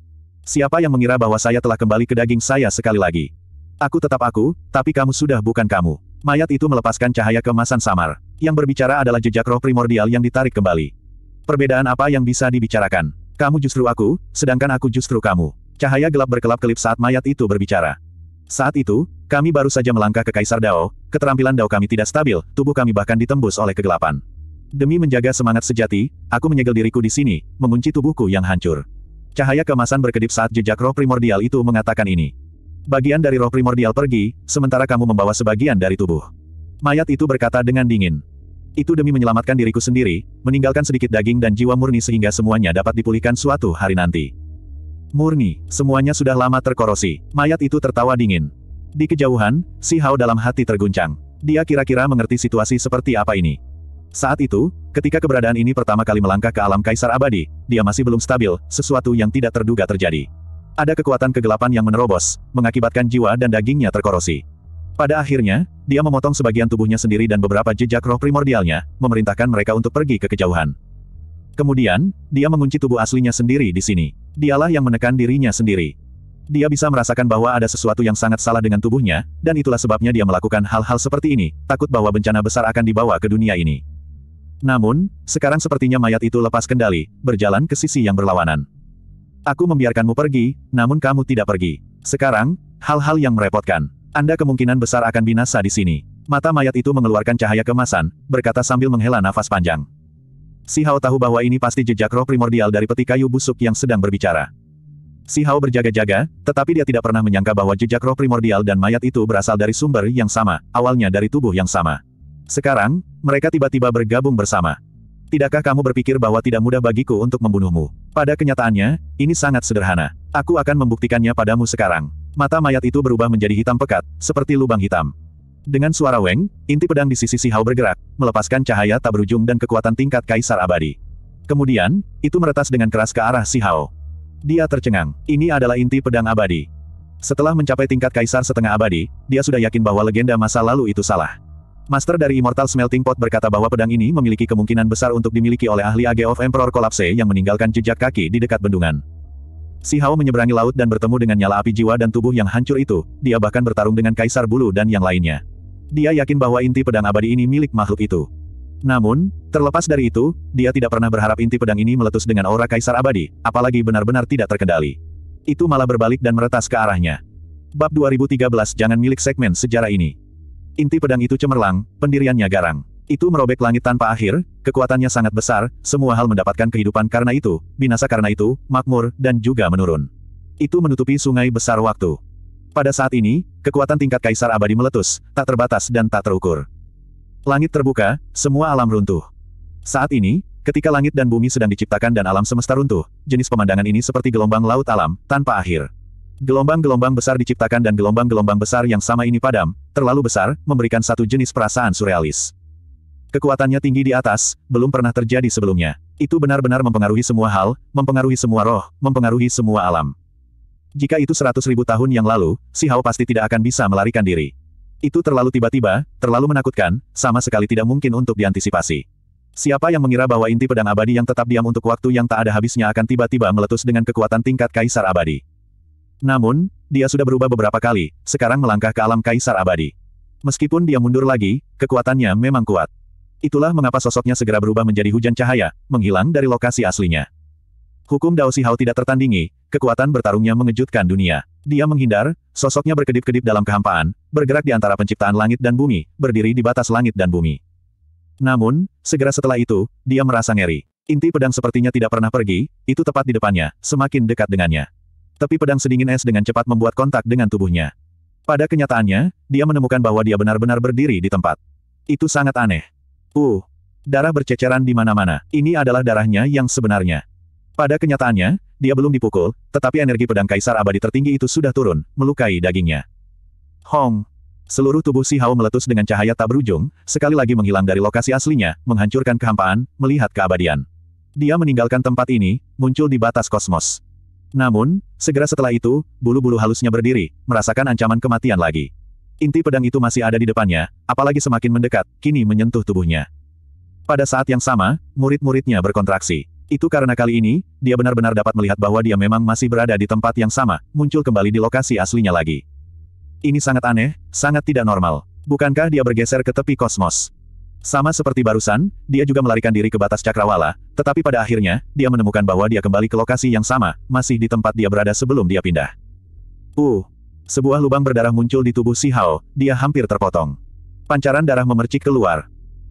Siapa yang mengira bahwa saya telah kembali ke daging saya sekali lagi? Aku tetap aku, tapi kamu sudah bukan kamu. Mayat itu melepaskan cahaya kemasan samar. Yang berbicara adalah jejak roh primordial yang ditarik kembali. Perbedaan apa yang bisa dibicarakan? Kamu justru aku, sedangkan aku justru kamu. Cahaya gelap berkelap-kelip saat mayat itu berbicara. Saat itu, kami baru saja melangkah ke Kaisar Dao, keterampilan Dao kami tidak stabil, tubuh kami bahkan ditembus oleh kegelapan. Demi menjaga semangat sejati, aku menyegel diriku di sini, mengunci tubuhku yang hancur. Cahaya kemasan berkedip saat jejak roh primordial itu mengatakan ini. Bagian dari roh primordial pergi, sementara kamu membawa sebagian dari tubuh. Mayat itu berkata dengan dingin. Itu demi menyelamatkan diriku sendiri, meninggalkan sedikit daging dan jiwa murni sehingga semuanya dapat dipulihkan suatu hari nanti. Murni, semuanya sudah lama terkorosi. Mayat itu tertawa dingin. Di kejauhan, si Hao dalam hati terguncang. Dia kira-kira mengerti situasi seperti apa ini. Saat itu, ketika keberadaan ini pertama kali melangkah ke alam kaisar abadi, dia masih belum stabil, sesuatu yang tidak terduga terjadi. Ada kekuatan kegelapan yang menerobos, mengakibatkan jiwa dan dagingnya terkorosi. Pada akhirnya, dia memotong sebagian tubuhnya sendiri dan beberapa jejak roh primordialnya, memerintahkan mereka untuk pergi ke kejauhan. Kemudian, dia mengunci tubuh aslinya sendiri di sini dialah yang menekan dirinya sendiri. Dia bisa merasakan bahwa ada sesuatu yang sangat salah dengan tubuhnya, dan itulah sebabnya dia melakukan hal-hal seperti ini, takut bahwa bencana besar akan dibawa ke dunia ini. Namun, sekarang sepertinya mayat itu lepas kendali, berjalan ke sisi yang berlawanan. Aku membiarkanmu pergi, namun kamu tidak pergi. Sekarang, hal-hal yang merepotkan. Anda kemungkinan besar akan binasa di sini. Mata mayat itu mengeluarkan cahaya kemasan, berkata sambil menghela nafas panjang. Si Hao tahu bahwa ini pasti jejak roh primordial dari peti kayu busuk yang sedang berbicara. Si Hao berjaga-jaga, tetapi dia tidak pernah menyangka bahwa jejak roh primordial dan mayat itu berasal dari sumber yang sama, awalnya dari tubuh yang sama. Sekarang, mereka tiba-tiba bergabung bersama. Tidakkah kamu berpikir bahwa tidak mudah bagiku untuk membunuhmu? Pada kenyataannya, ini sangat sederhana. Aku akan membuktikannya padamu sekarang. Mata mayat itu berubah menjadi hitam pekat, seperti lubang hitam. Dengan suara weng, inti pedang di sisi Sihau bergerak, melepaskan cahaya tak berujung dan kekuatan tingkat kaisar abadi. Kemudian, itu meretas dengan keras ke arah Sihau. Dia tercengang. Ini adalah inti pedang abadi. Setelah mencapai tingkat kaisar setengah abadi, dia sudah yakin bahwa legenda masa lalu itu salah. Master dari Immortal Smelting Pot berkata bahwa pedang ini memiliki kemungkinan besar untuk dimiliki oleh ahli Age of Emperor Collapse yang meninggalkan jejak kaki di dekat bendungan. Si Hao menyeberangi laut dan bertemu dengan nyala api jiwa dan tubuh yang hancur itu, dia bahkan bertarung dengan Kaisar Bulu dan yang lainnya. Dia yakin bahwa inti pedang abadi ini milik makhluk itu. Namun, terlepas dari itu, dia tidak pernah berharap inti pedang ini meletus dengan aura kaisar abadi, apalagi benar-benar tidak terkendali. Itu malah berbalik dan meretas ke arahnya. Bab 2013 jangan milik segmen sejarah ini. Inti pedang itu cemerlang, pendiriannya garang. Itu merobek langit tanpa akhir, kekuatannya sangat besar, semua hal mendapatkan kehidupan karena itu, binasa karena itu, makmur, dan juga menurun. Itu menutupi sungai besar waktu. Pada saat ini, kekuatan tingkat kaisar abadi meletus, tak terbatas dan tak terukur. Langit terbuka, semua alam runtuh. Saat ini, ketika langit dan bumi sedang diciptakan dan alam semesta runtuh, jenis pemandangan ini seperti gelombang laut alam, tanpa akhir. Gelombang-gelombang besar diciptakan dan gelombang-gelombang besar yang sama ini padam, terlalu besar, memberikan satu jenis perasaan surrealis. Kekuatannya tinggi di atas, belum pernah terjadi sebelumnya. Itu benar-benar mempengaruhi semua hal, mempengaruhi semua roh, mempengaruhi semua alam. Jika itu seratus ribu tahun yang lalu, si Hao pasti tidak akan bisa melarikan diri. Itu terlalu tiba-tiba, terlalu menakutkan, sama sekali tidak mungkin untuk diantisipasi. Siapa yang mengira bahwa inti pedang abadi yang tetap diam untuk waktu yang tak ada habisnya akan tiba-tiba meletus dengan kekuatan tingkat kaisar abadi. Namun, dia sudah berubah beberapa kali, sekarang melangkah ke alam kaisar abadi. Meskipun dia mundur lagi, kekuatannya memang kuat. Itulah mengapa sosoknya segera berubah menjadi hujan cahaya, menghilang dari lokasi aslinya. Hukum Dao Hao tidak tertandingi, kekuatan bertarungnya mengejutkan dunia. Dia menghindar, sosoknya berkedip-kedip dalam kehampaan, bergerak di antara penciptaan langit dan bumi, berdiri di batas langit dan bumi. Namun, segera setelah itu, dia merasa ngeri. Inti pedang sepertinya tidak pernah pergi, itu tepat di depannya, semakin dekat dengannya. Tapi pedang sedingin es dengan cepat membuat kontak dengan tubuhnya. Pada kenyataannya, dia menemukan bahwa dia benar-benar berdiri di tempat. Itu sangat aneh. Uh, darah berceceran di mana-mana. Ini adalah darahnya yang sebenarnya. Pada kenyataannya, dia belum dipukul, tetapi energi pedang kaisar abadi tertinggi itu sudah turun, melukai dagingnya. Hong! Seluruh tubuh Si Hao meletus dengan cahaya tak berujung, sekali lagi menghilang dari lokasi aslinya, menghancurkan kehampaan, melihat keabadian. Dia meninggalkan tempat ini, muncul di batas kosmos. Namun, segera setelah itu, bulu-bulu halusnya berdiri, merasakan ancaman kematian lagi. Inti pedang itu masih ada di depannya, apalagi semakin mendekat, kini menyentuh tubuhnya. Pada saat yang sama, murid-muridnya berkontraksi. Itu karena kali ini, dia benar-benar dapat melihat bahwa dia memang masih berada di tempat yang sama, muncul kembali di lokasi aslinya lagi. Ini sangat aneh, sangat tidak normal. Bukankah dia bergeser ke tepi kosmos? Sama seperti barusan, dia juga melarikan diri ke batas cakrawala, tetapi pada akhirnya, dia menemukan bahwa dia kembali ke lokasi yang sama, masih di tempat dia berada sebelum dia pindah. Uh, sebuah lubang berdarah muncul di tubuh Si Hao, dia hampir terpotong. Pancaran darah memercik keluar,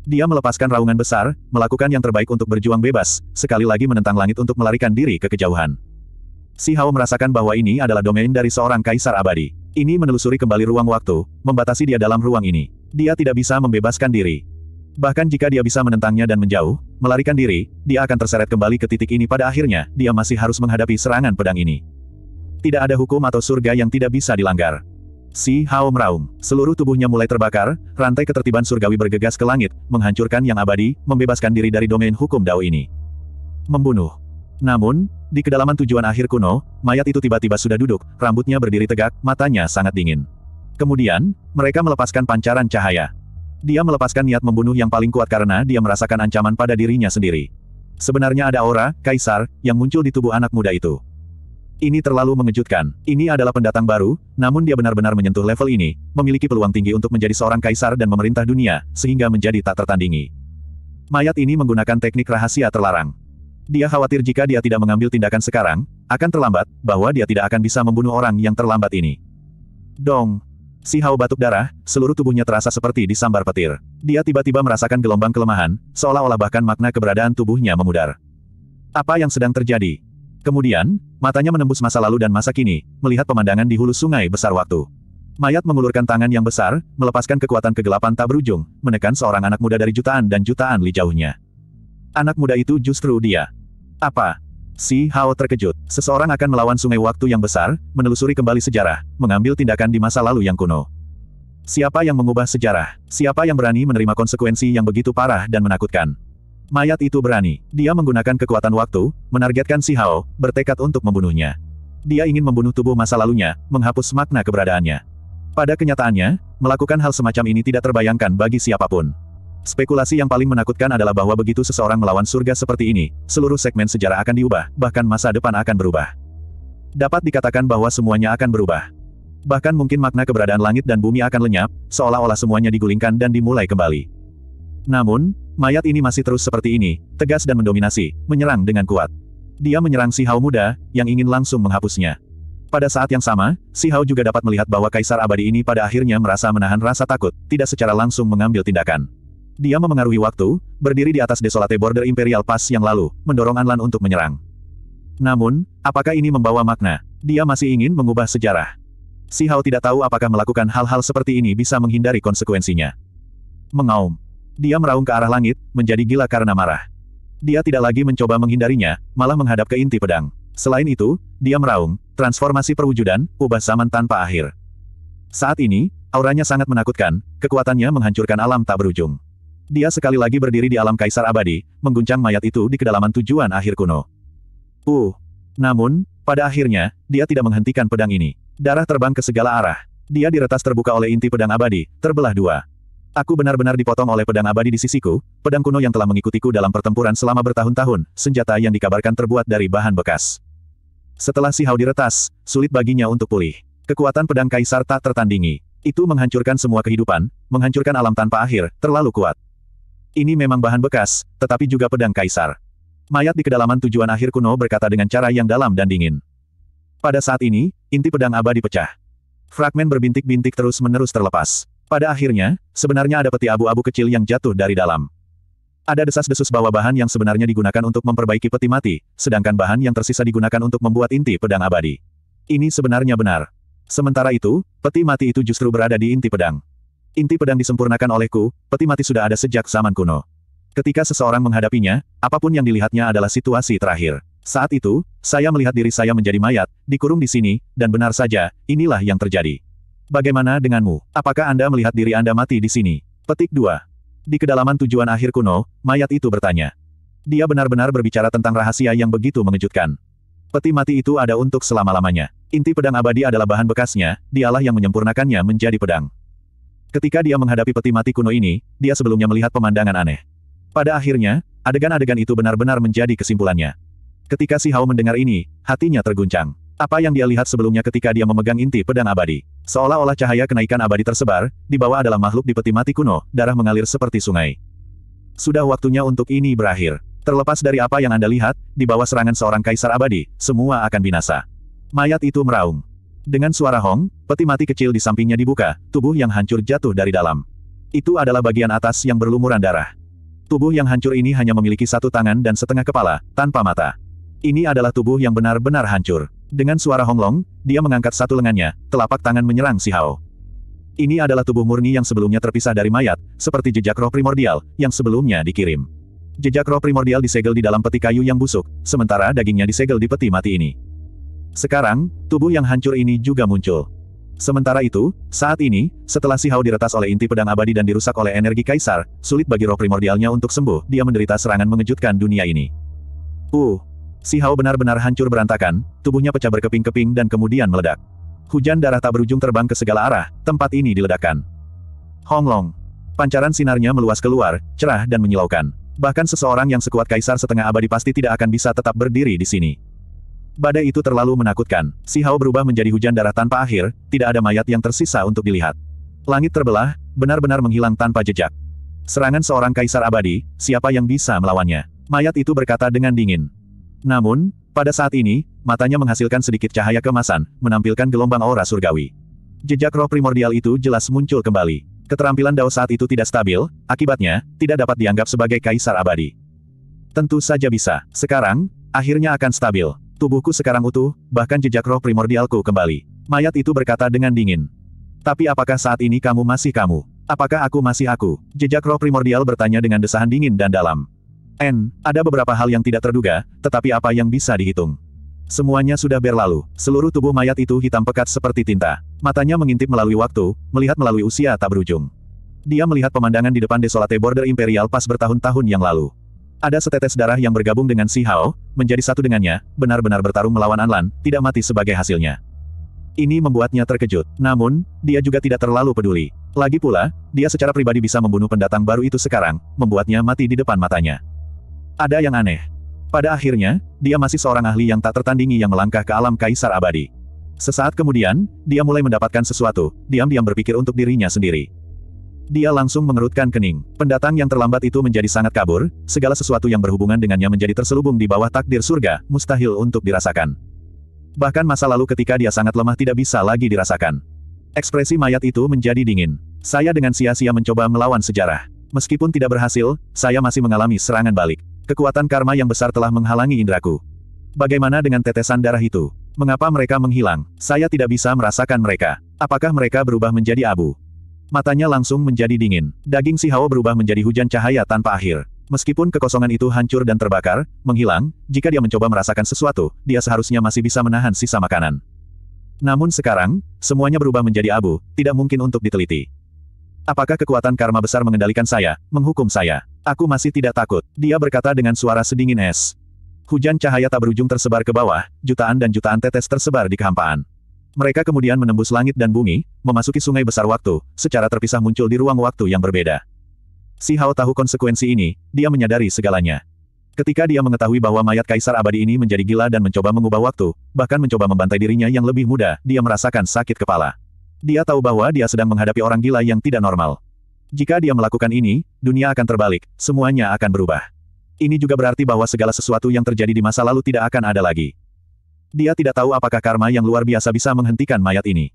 dia melepaskan raungan besar, melakukan yang terbaik untuk berjuang bebas, sekali lagi menentang langit untuk melarikan diri ke kejauhan. Si Hao merasakan bahwa ini adalah domain dari seorang kaisar abadi. Ini menelusuri kembali ruang waktu, membatasi dia dalam ruang ini. Dia tidak bisa membebaskan diri. Bahkan jika dia bisa menentangnya dan menjauh, melarikan diri, dia akan terseret kembali ke titik ini pada akhirnya, dia masih harus menghadapi serangan pedang ini. Tidak ada hukum atau surga yang tidak bisa dilanggar. Si Hao meraung. Seluruh tubuhnya mulai terbakar, rantai ketertiban surgawi bergegas ke langit, menghancurkan yang abadi, membebaskan diri dari domain hukum Dao ini. Membunuh. Namun, di kedalaman tujuan akhir kuno, mayat itu tiba-tiba sudah duduk, rambutnya berdiri tegak, matanya sangat dingin. Kemudian, mereka melepaskan pancaran cahaya. Dia melepaskan niat membunuh yang paling kuat karena dia merasakan ancaman pada dirinya sendiri. Sebenarnya ada aura, kaisar, yang muncul di tubuh anak muda itu. Ini terlalu mengejutkan. Ini adalah pendatang baru, namun dia benar-benar menyentuh level ini, memiliki peluang tinggi untuk menjadi seorang kaisar dan memerintah dunia, sehingga menjadi tak tertandingi. Mayat ini menggunakan teknik rahasia terlarang. Dia khawatir jika dia tidak mengambil tindakan sekarang, akan terlambat, bahwa dia tidak akan bisa membunuh orang yang terlambat ini. Dong! Si Hao batuk darah, seluruh tubuhnya terasa seperti disambar petir. Dia tiba-tiba merasakan gelombang kelemahan, seolah-olah bahkan makna keberadaan tubuhnya memudar. Apa yang sedang terjadi? Kemudian, matanya menembus masa lalu dan masa kini, melihat pemandangan di hulu sungai besar waktu. Mayat mengulurkan tangan yang besar, melepaskan kekuatan kegelapan tak berujung, menekan seorang anak muda dari jutaan dan jutaan li jauhnya. Anak muda itu justru dia. Apa? Si Hao terkejut. Seseorang akan melawan sungai waktu yang besar, menelusuri kembali sejarah, mengambil tindakan di masa lalu yang kuno. Siapa yang mengubah sejarah? Siapa yang berani menerima konsekuensi yang begitu parah dan menakutkan? Mayat itu berani. Dia menggunakan kekuatan waktu, menargetkan Si Hao, bertekad untuk membunuhnya. Dia ingin membunuh tubuh masa lalunya, menghapus makna keberadaannya. Pada kenyataannya, melakukan hal semacam ini tidak terbayangkan bagi siapapun. Spekulasi yang paling menakutkan adalah bahwa begitu seseorang melawan surga seperti ini, seluruh segmen sejarah akan diubah, bahkan masa depan akan berubah. Dapat dikatakan bahwa semuanya akan berubah. Bahkan mungkin makna keberadaan langit dan bumi akan lenyap, seolah-olah semuanya digulingkan dan dimulai kembali. Namun, mayat ini masih terus seperti ini, tegas dan mendominasi, menyerang dengan kuat. Dia menyerang si Hao muda, yang ingin langsung menghapusnya. Pada saat yang sama, si Hao juga dapat melihat bahwa Kaisar Abadi ini pada akhirnya merasa menahan rasa takut, tidak secara langsung mengambil tindakan. Dia memengaruhi waktu, berdiri di atas desolate border Imperial pas yang lalu, mendorong Anlan untuk menyerang. Namun, apakah ini membawa makna? Dia masih ingin mengubah sejarah. Si Hao tidak tahu apakah melakukan hal-hal seperti ini bisa menghindari konsekuensinya. Mengaum. Dia meraung ke arah langit, menjadi gila karena marah. Dia tidak lagi mencoba menghindarinya, malah menghadap ke inti pedang. Selain itu, dia meraung, transformasi perwujudan, ubah zaman tanpa akhir. Saat ini, auranya sangat menakutkan, kekuatannya menghancurkan alam tak berujung. Dia sekali lagi berdiri di alam kaisar abadi, mengguncang mayat itu di kedalaman tujuan akhir kuno. Uh. Namun, pada akhirnya, dia tidak menghentikan pedang ini. Darah terbang ke segala arah. Dia diretas terbuka oleh inti pedang abadi, terbelah dua. Aku benar-benar dipotong oleh pedang abadi di sisiku, pedang kuno yang telah mengikutiku dalam pertempuran selama bertahun-tahun, senjata yang dikabarkan terbuat dari bahan bekas. Setelah si Hao diretas, sulit baginya untuk pulih. Kekuatan pedang kaisar tak tertandingi. Itu menghancurkan semua kehidupan, menghancurkan alam tanpa akhir, terlalu kuat. Ini memang bahan bekas, tetapi juga pedang kaisar. Mayat di kedalaman tujuan akhir kuno berkata dengan cara yang dalam dan dingin. Pada saat ini, inti pedang abadi pecah. Fragmen berbintik-bintik terus-menerus terlepas. Pada akhirnya, sebenarnya ada peti abu-abu kecil yang jatuh dari dalam. Ada desas-desus bahwa bahan yang sebenarnya digunakan untuk memperbaiki peti mati, sedangkan bahan yang tersisa digunakan untuk membuat inti pedang abadi. Ini sebenarnya benar. Sementara itu, peti mati itu justru berada di inti pedang. Inti pedang disempurnakan olehku, peti mati sudah ada sejak zaman kuno. Ketika seseorang menghadapinya, apapun yang dilihatnya adalah situasi terakhir. Saat itu, saya melihat diri saya menjadi mayat, dikurung di sini, dan benar saja, inilah yang terjadi. Bagaimana denganmu? Apakah Anda melihat diri Anda mati di sini? Petik 2. Di kedalaman tujuan akhir kuno, mayat itu bertanya. Dia benar-benar berbicara tentang rahasia yang begitu mengejutkan. Peti mati itu ada untuk selama-lamanya. Inti pedang abadi adalah bahan bekasnya, dialah yang menyempurnakannya menjadi pedang. Ketika dia menghadapi peti mati kuno ini, dia sebelumnya melihat pemandangan aneh. Pada akhirnya, adegan-adegan itu benar-benar menjadi kesimpulannya. Ketika si Hao mendengar ini, hatinya terguncang. Apa yang dia lihat sebelumnya ketika dia memegang inti pedang abadi? Seolah-olah cahaya kenaikan abadi tersebar, di bawah adalah makhluk di peti mati kuno, darah mengalir seperti sungai. Sudah waktunya untuk ini berakhir. Terlepas dari apa yang Anda lihat, di bawah serangan seorang kaisar abadi, semua akan binasa. Mayat itu meraung. Dengan suara hong, peti mati kecil di sampingnya dibuka, tubuh yang hancur jatuh dari dalam. Itu adalah bagian atas yang berlumuran darah. Tubuh yang hancur ini hanya memiliki satu tangan dan setengah kepala, tanpa mata. Ini adalah tubuh yang benar-benar hancur. Dengan suara honglong, dia mengangkat satu lengannya, telapak tangan menyerang si Hao. Ini adalah tubuh murni yang sebelumnya terpisah dari mayat, seperti jejak roh primordial, yang sebelumnya dikirim. Jejak roh primordial disegel di dalam peti kayu yang busuk, sementara dagingnya disegel di peti mati ini. Sekarang, tubuh yang hancur ini juga muncul. Sementara itu, saat ini, setelah si Hao diretas oleh inti pedang abadi dan dirusak oleh energi kaisar, sulit bagi roh primordialnya untuk sembuh, dia menderita serangan mengejutkan dunia ini. Uh, Si Hao benar-benar hancur berantakan, tubuhnya pecah berkeping-keping dan kemudian meledak. Hujan darah tak berujung terbang ke segala arah, tempat ini diledakkan. Honglong. Pancaran sinarnya meluas keluar, cerah dan menyilaukan. Bahkan seseorang yang sekuat kaisar setengah abadi pasti tidak akan bisa tetap berdiri di sini. Badai itu terlalu menakutkan. Si Hao berubah menjadi hujan darah tanpa akhir, tidak ada mayat yang tersisa untuk dilihat. Langit terbelah, benar-benar menghilang tanpa jejak. Serangan seorang kaisar abadi, siapa yang bisa melawannya? Mayat itu berkata dengan dingin. Namun, pada saat ini, matanya menghasilkan sedikit cahaya kemasan, menampilkan gelombang aura surgawi. Jejak roh primordial itu jelas muncul kembali. Keterampilan Dao saat itu tidak stabil, akibatnya, tidak dapat dianggap sebagai kaisar abadi. Tentu saja bisa. Sekarang, akhirnya akan stabil. Tubuhku sekarang utuh, bahkan jejak roh primordialku kembali. Mayat itu berkata dengan dingin. Tapi apakah saat ini kamu masih kamu? Apakah aku masih aku? Jejak roh primordial bertanya dengan desahan dingin dan dalam. N, ada beberapa hal yang tidak terduga, tetapi apa yang bisa dihitung? Semuanya sudah berlalu, seluruh tubuh mayat itu hitam pekat seperti tinta. Matanya mengintip melalui waktu, melihat melalui usia tak berujung. Dia melihat pemandangan di depan desolate border imperial pas bertahun-tahun yang lalu. Ada setetes darah yang bergabung dengan Si Hao, menjadi satu dengannya, benar-benar bertarung melawan Anlan, tidak mati sebagai hasilnya. Ini membuatnya terkejut. Namun, dia juga tidak terlalu peduli. Lagi pula, dia secara pribadi bisa membunuh pendatang baru itu sekarang, membuatnya mati di depan matanya. Ada yang aneh. Pada akhirnya, dia masih seorang ahli yang tak tertandingi yang melangkah ke alam kaisar abadi. Sesaat kemudian, dia mulai mendapatkan sesuatu, diam-diam berpikir untuk dirinya sendiri. Dia langsung mengerutkan kening. Pendatang yang terlambat itu menjadi sangat kabur, segala sesuatu yang berhubungan dengannya menjadi terselubung di bawah takdir surga, mustahil untuk dirasakan. Bahkan masa lalu ketika dia sangat lemah tidak bisa lagi dirasakan. Ekspresi mayat itu menjadi dingin. Saya dengan sia-sia mencoba melawan sejarah. Meskipun tidak berhasil, saya masih mengalami serangan balik. Kekuatan karma yang besar telah menghalangi indraku. Bagaimana dengan tetesan darah itu? Mengapa mereka menghilang? Saya tidak bisa merasakan mereka. Apakah mereka berubah menjadi abu? Matanya langsung menjadi dingin. Daging si Hao berubah menjadi hujan cahaya tanpa akhir. Meskipun kekosongan itu hancur dan terbakar, menghilang, jika dia mencoba merasakan sesuatu, dia seharusnya masih bisa menahan sisa makanan. Namun sekarang, semuanya berubah menjadi abu, tidak mungkin untuk diteliti. Apakah kekuatan karma besar mengendalikan saya, menghukum saya? Aku masih tidak takut, dia berkata dengan suara sedingin es. Hujan cahaya tak berujung tersebar ke bawah, jutaan dan jutaan tetes tersebar di kehampaan. Mereka kemudian menembus langit dan bumi, memasuki sungai besar waktu, secara terpisah muncul di ruang waktu yang berbeda. Si Hao tahu konsekuensi ini, dia menyadari segalanya. Ketika dia mengetahui bahwa mayat kaisar abadi ini menjadi gila dan mencoba mengubah waktu, bahkan mencoba membantai dirinya yang lebih muda, dia merasakan sakit kepala. Dia tahu bahwa dia sedang menghadapi orang gila yang tidak normal. Jika dia melakukan ini, dunia akan terbalik, semuanya akan berubah. Ini juga berarti bahwa segala sesuatu yang terjadi di masa lalu tidak akan ada lagi. Dia tidak tahu apakah karma yang luar biasa bisa menghentikan mayat ini.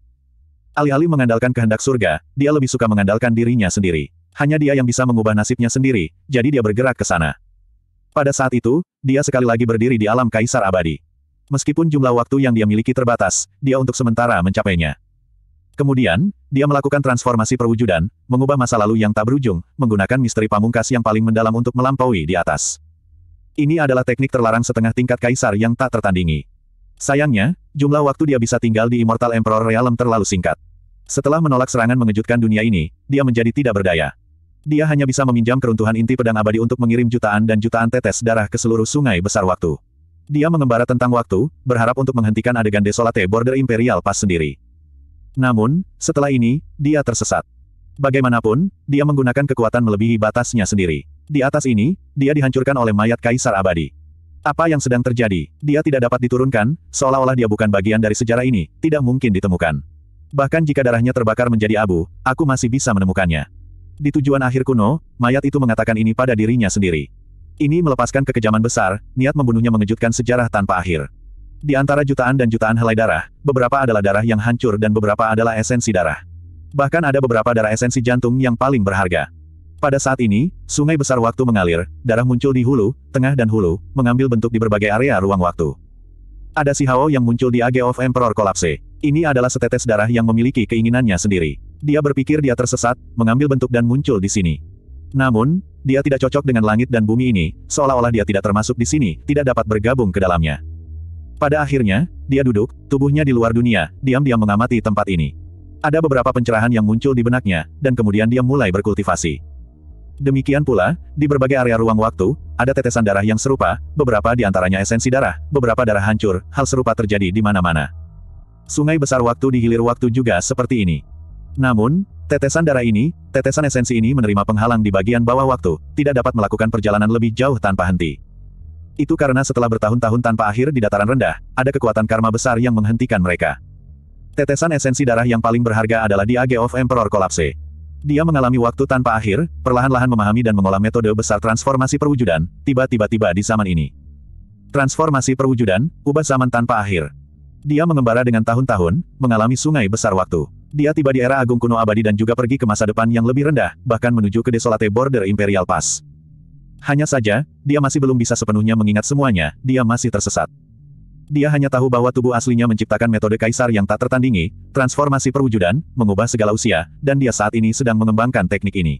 Alih-alih mengandalkan kehendak surga, dia lebih suka mengandalkan dirinya sendiri. Hanya dia yang bisa mengubah nasibnya sendiri, jadi dia bergerak ke sana. Pada saat itu, dia sekali lagi berdiri di alam kaisar abadi. Meskipun jumlah waktu yang dia miliki terbatas, dia untuk sementara mencapainya. Kemudian, dia melakukan transformasi perwujudan, mengubah masa lalu yang tak berujung, menggunakan misteri pamungkas yang paling mendalam untuk melampaui di atas. Ini adalah teknik terlarang setengah tingkat kaisar yang tak tertandingi. Sayangnya, jumlah waktu dia bisa tinggal di Immortal Emperor Realm terlalu singkat. Setelah menolak serangan mengejutkan dunia ini, dia menjadi tidak berdaya. Dia hanya bisa meminjam keruntuhan inti pedang abadi untuk mengirim jutaan dan jutaan tetes darah ke seluruh sungai besar waktu. Dia mengembara tentang waktu, berharap untuk menghentikan adegan desolate border imperial pas sendiri. Namun, setelah ini, dia tersesat. Bagaimanapun, dia menggunakan kekuatan melebihi batasnya sendiri. Di atas ini, dia dihancurkan oleh mayat Kaisar Abadi. Apa yang sedang terjadi? Dia tidak dapat diturunkan, seolah-olah dia bukan bagian dari sejarah ini, tidak mungkin ditemukan. Bahkan jika darahnya terbakar menjadi abu, aku masih bisa menemukannya. Di tujuan akhir kuno, mayat itu mengatakan ini pada dirinya sendiri. Ini melepaskan kekejaman besar, niat membunuhnya mengejutkan sejarah tanpa akhir. Di antara jutaan dan jutaan helai darah, beberapa adalah darah yang hancur dan beberapa adalah esensi darah. Bahkan ada beberapa darah esensi jantung yang paling berharga. Pada saat ini, sungai besar waktu mengalir, darah muncul di hulu, tengah dan hulu, mengambil bentuk di berbagai area ruang waktu. Ada si Hao yang muncul di Age of Emperor Collapse. Ini adalah setetes darah yang memiliki keinginannya sendiri. Dia berpikir dia tersesat, mengambil bentuk dan muncul di sini. Namun, dia tidak cocok dengan langit dan bumi ini, seolah-olah dia tidak termasuk di sini, tidak dapat bergabung ke dalamnya. Pada akhirnya, dia duduk, tubuhnya di luar dunia, diam-diam mengamati tempat ini. Ada beberapa pencerahan yang muncul di benaknya, dan kemudian dia mulai berkultivasi. Demikian pula, di berbagai area ruang waktu, ada tetesan darah yang serupa, beberapa di antaranya esensi darah, beberapa darah hancur, hal serupa terjadi di mana-mana. Sungai besar waktu di hilir waktu juga seperti ini. Namun, tetesan darah ini, tetesan esensi ini menerima penghalang di bagian bawah waktu, tidak dapat melakukan perjalanan lebih jauh tanpa henti. Itu karena setelah bertahun-tahun tanpa akhir di dataran rendah, ada kekuatan karma besar yang menghentikan mereka. Tetesan esensi darah yang paling berharga adalah di Age of Emperor Collapse. Dia mengalami waktu tanpa akhir, perlahan-lahan memahami dan mengolah metode besar transformasi perwujudan, tiba-tiba-tiba di zaman ini. Transformasi perwujudan, ubah zaman tanpa akhir. Dia mengembara dengan tahun-tahun, mengalami sungai besar waktu. Dia tiba di era agung kuno abadi dan juga pergi ke masa depan yang lebih rendah, bahkan menuju ke desolate border Imperial Pass. Hanya saja, dia masih belum bisa sepenuhnya mengingat semuanya, dia masih tersesat. Dia hanya tahu bahwa tubuh aslinya menciptakan metode kaisar yang tak tertandingi, transformasi perwujudan, mengubah segala usia, dan dia saat ini sedang mengembangkan teknik ini.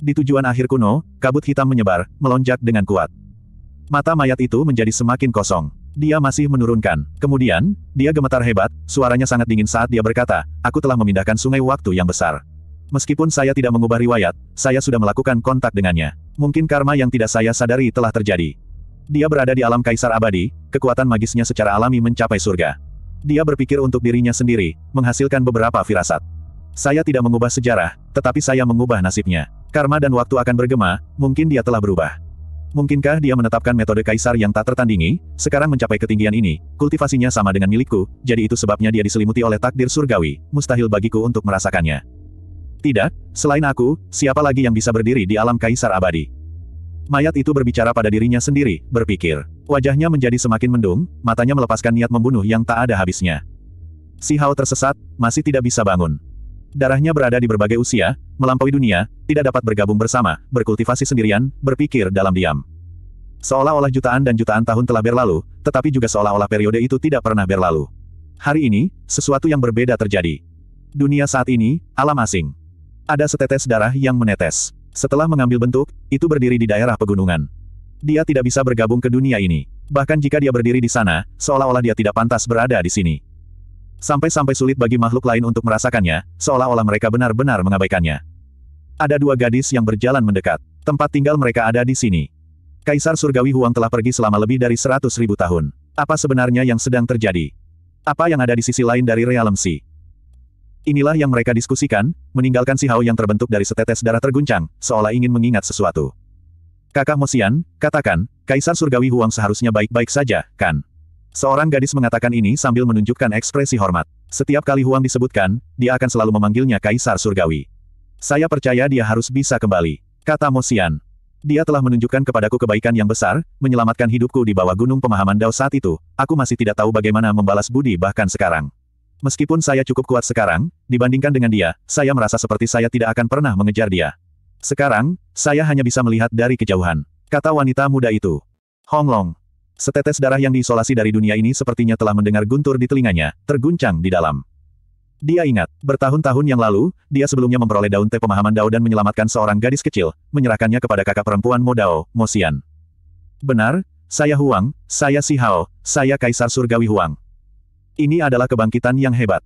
Di tujuan akhir kuno, kabut hitam menyebar, melonjak dengan kuat. Mata mayat itu menjadi semakin kosong. Dia masih menurunkan. Kemudian, dia gemetar hebat, suaranya sangat dingin saat dia berkata, aku telah memindahkan sungai waktu yang besar. Meskipun saya tidak mengubah riwayat, saya sudah melakukan kontak dengannya. Mungkin karma yang tidak saya sadari telah terjadi. Dia berada di alam kaisar abadi, kekuatan magisnya secara alami mencapai surga. Dia berpikir untuk dirinya sendiri, menghasilkan beberapa firasat. Saya tidak mengubah sejarah, tetapi saya mengubah nasibnya. Karma dan waktu akan bergema, mungkin dia telah berubah. Mungkinkah dia menetapkan metode kaisar yang tak tertandingi, sekarang mencapai ketinggian ini, kultivasinya sama dengan milikku, jadi itu sebabnya dia diselimuti oleh takdir surgawi, mustahil bagiku untuk merasakannya. Tidak, selain aku, siapa lagi yang bisa berdiri di alam kaisar abadi? Mayat itu berbicara pada dirinya sendiri, berpikir. Wajahnya menjadi semakin mendung, matanya melepaskan niat membunuh yang tak ada habisnya. Si Hao tersesat, masih tidak bisa bangun. Darahnya berada di berbagai usia, melampaui dunia, tidak dapat bergabung bersama, berkultivasi sendirian, berpikir dalam diam. Seolah-olah jutaan dan jutaan tahun telah berlalu, tetapi juga seolah-olah periode itu tidak pernah berlalu. Hari ini, sesuatu yang berbeda terjadi. Dunia saat ini, alam asing. Ada setetes darah yang menetes. Setelah mengambil bentuk, itu berdiri di daerah pegunungan. Dia tidak bisa bergabung ke dunia ini. Bahkan jika dia berdiri di sana, seolah-olah dia tidak pantas berada di sini. Sampai-sampai sulit bagi makhluk lain untuk merasakannya, seolah-olah mereka benar-benar mengabaikannya. Ada dua gadis yang berjalan mendekat. Tempat tinggal mereka ada di sini. Kaisar Surgawi Huang telah pergi selama lebih dari seratus ribu tahun. Apa sebenarnya yang sedang terjadi? Apa yang ada di sisi lain dari realem si? Inilah yang mereka diskusikan, meninggalkan si Hao yang terbentuk dari setetes darah terguncang, seolah ingin mengingat sesuatu. Kakak Mosian, katakan, Kaisar Surgawi Huang seharusnya baik-baik saja, kan? Seorang gadis mengatakan ini sambil menunjukkan ekspresi hormat. Setiap kali Huang disebutkan, dia akan selalu memanggilnya Kaisar Surgawi. Saya percaya dia harus bisa kembali, kata Mosian. Dia telah menunjukkan kepadaku kebaikan yang besar, menyelamatkan hidupku di bawah gunung pemahaman Dao saat itu, aku masih tidak tahu bagaimana membalas budi bahkan sekarang. Meskipun saya cukup kuat sekarang, dibandingkan dengan dia, saya merasa seperti saya tidak akan pernah mengejar dia. Sekarang, saya hanya bisa melihat dari kejauhan. Kata wanita muda itu. Honglong. Setetes darah yang diisolasi dari dunia ini sepertinya telah mendengar guntur di telinganya, terguncang di dalam. Dia ingat, bertahun-tahun yang lalu, dia sebelumnya memperoleh daun teh pemahaman Dao dan menyelamatkan seorang gadis kecil, menyerahkannya kepada kakak perempuan Mo Dao, Mo Mosian. Benar, saya Huang, saya Si Hao, saya Kaisar Surgawi Huang. Ini adalah kebangkitan yang hebat.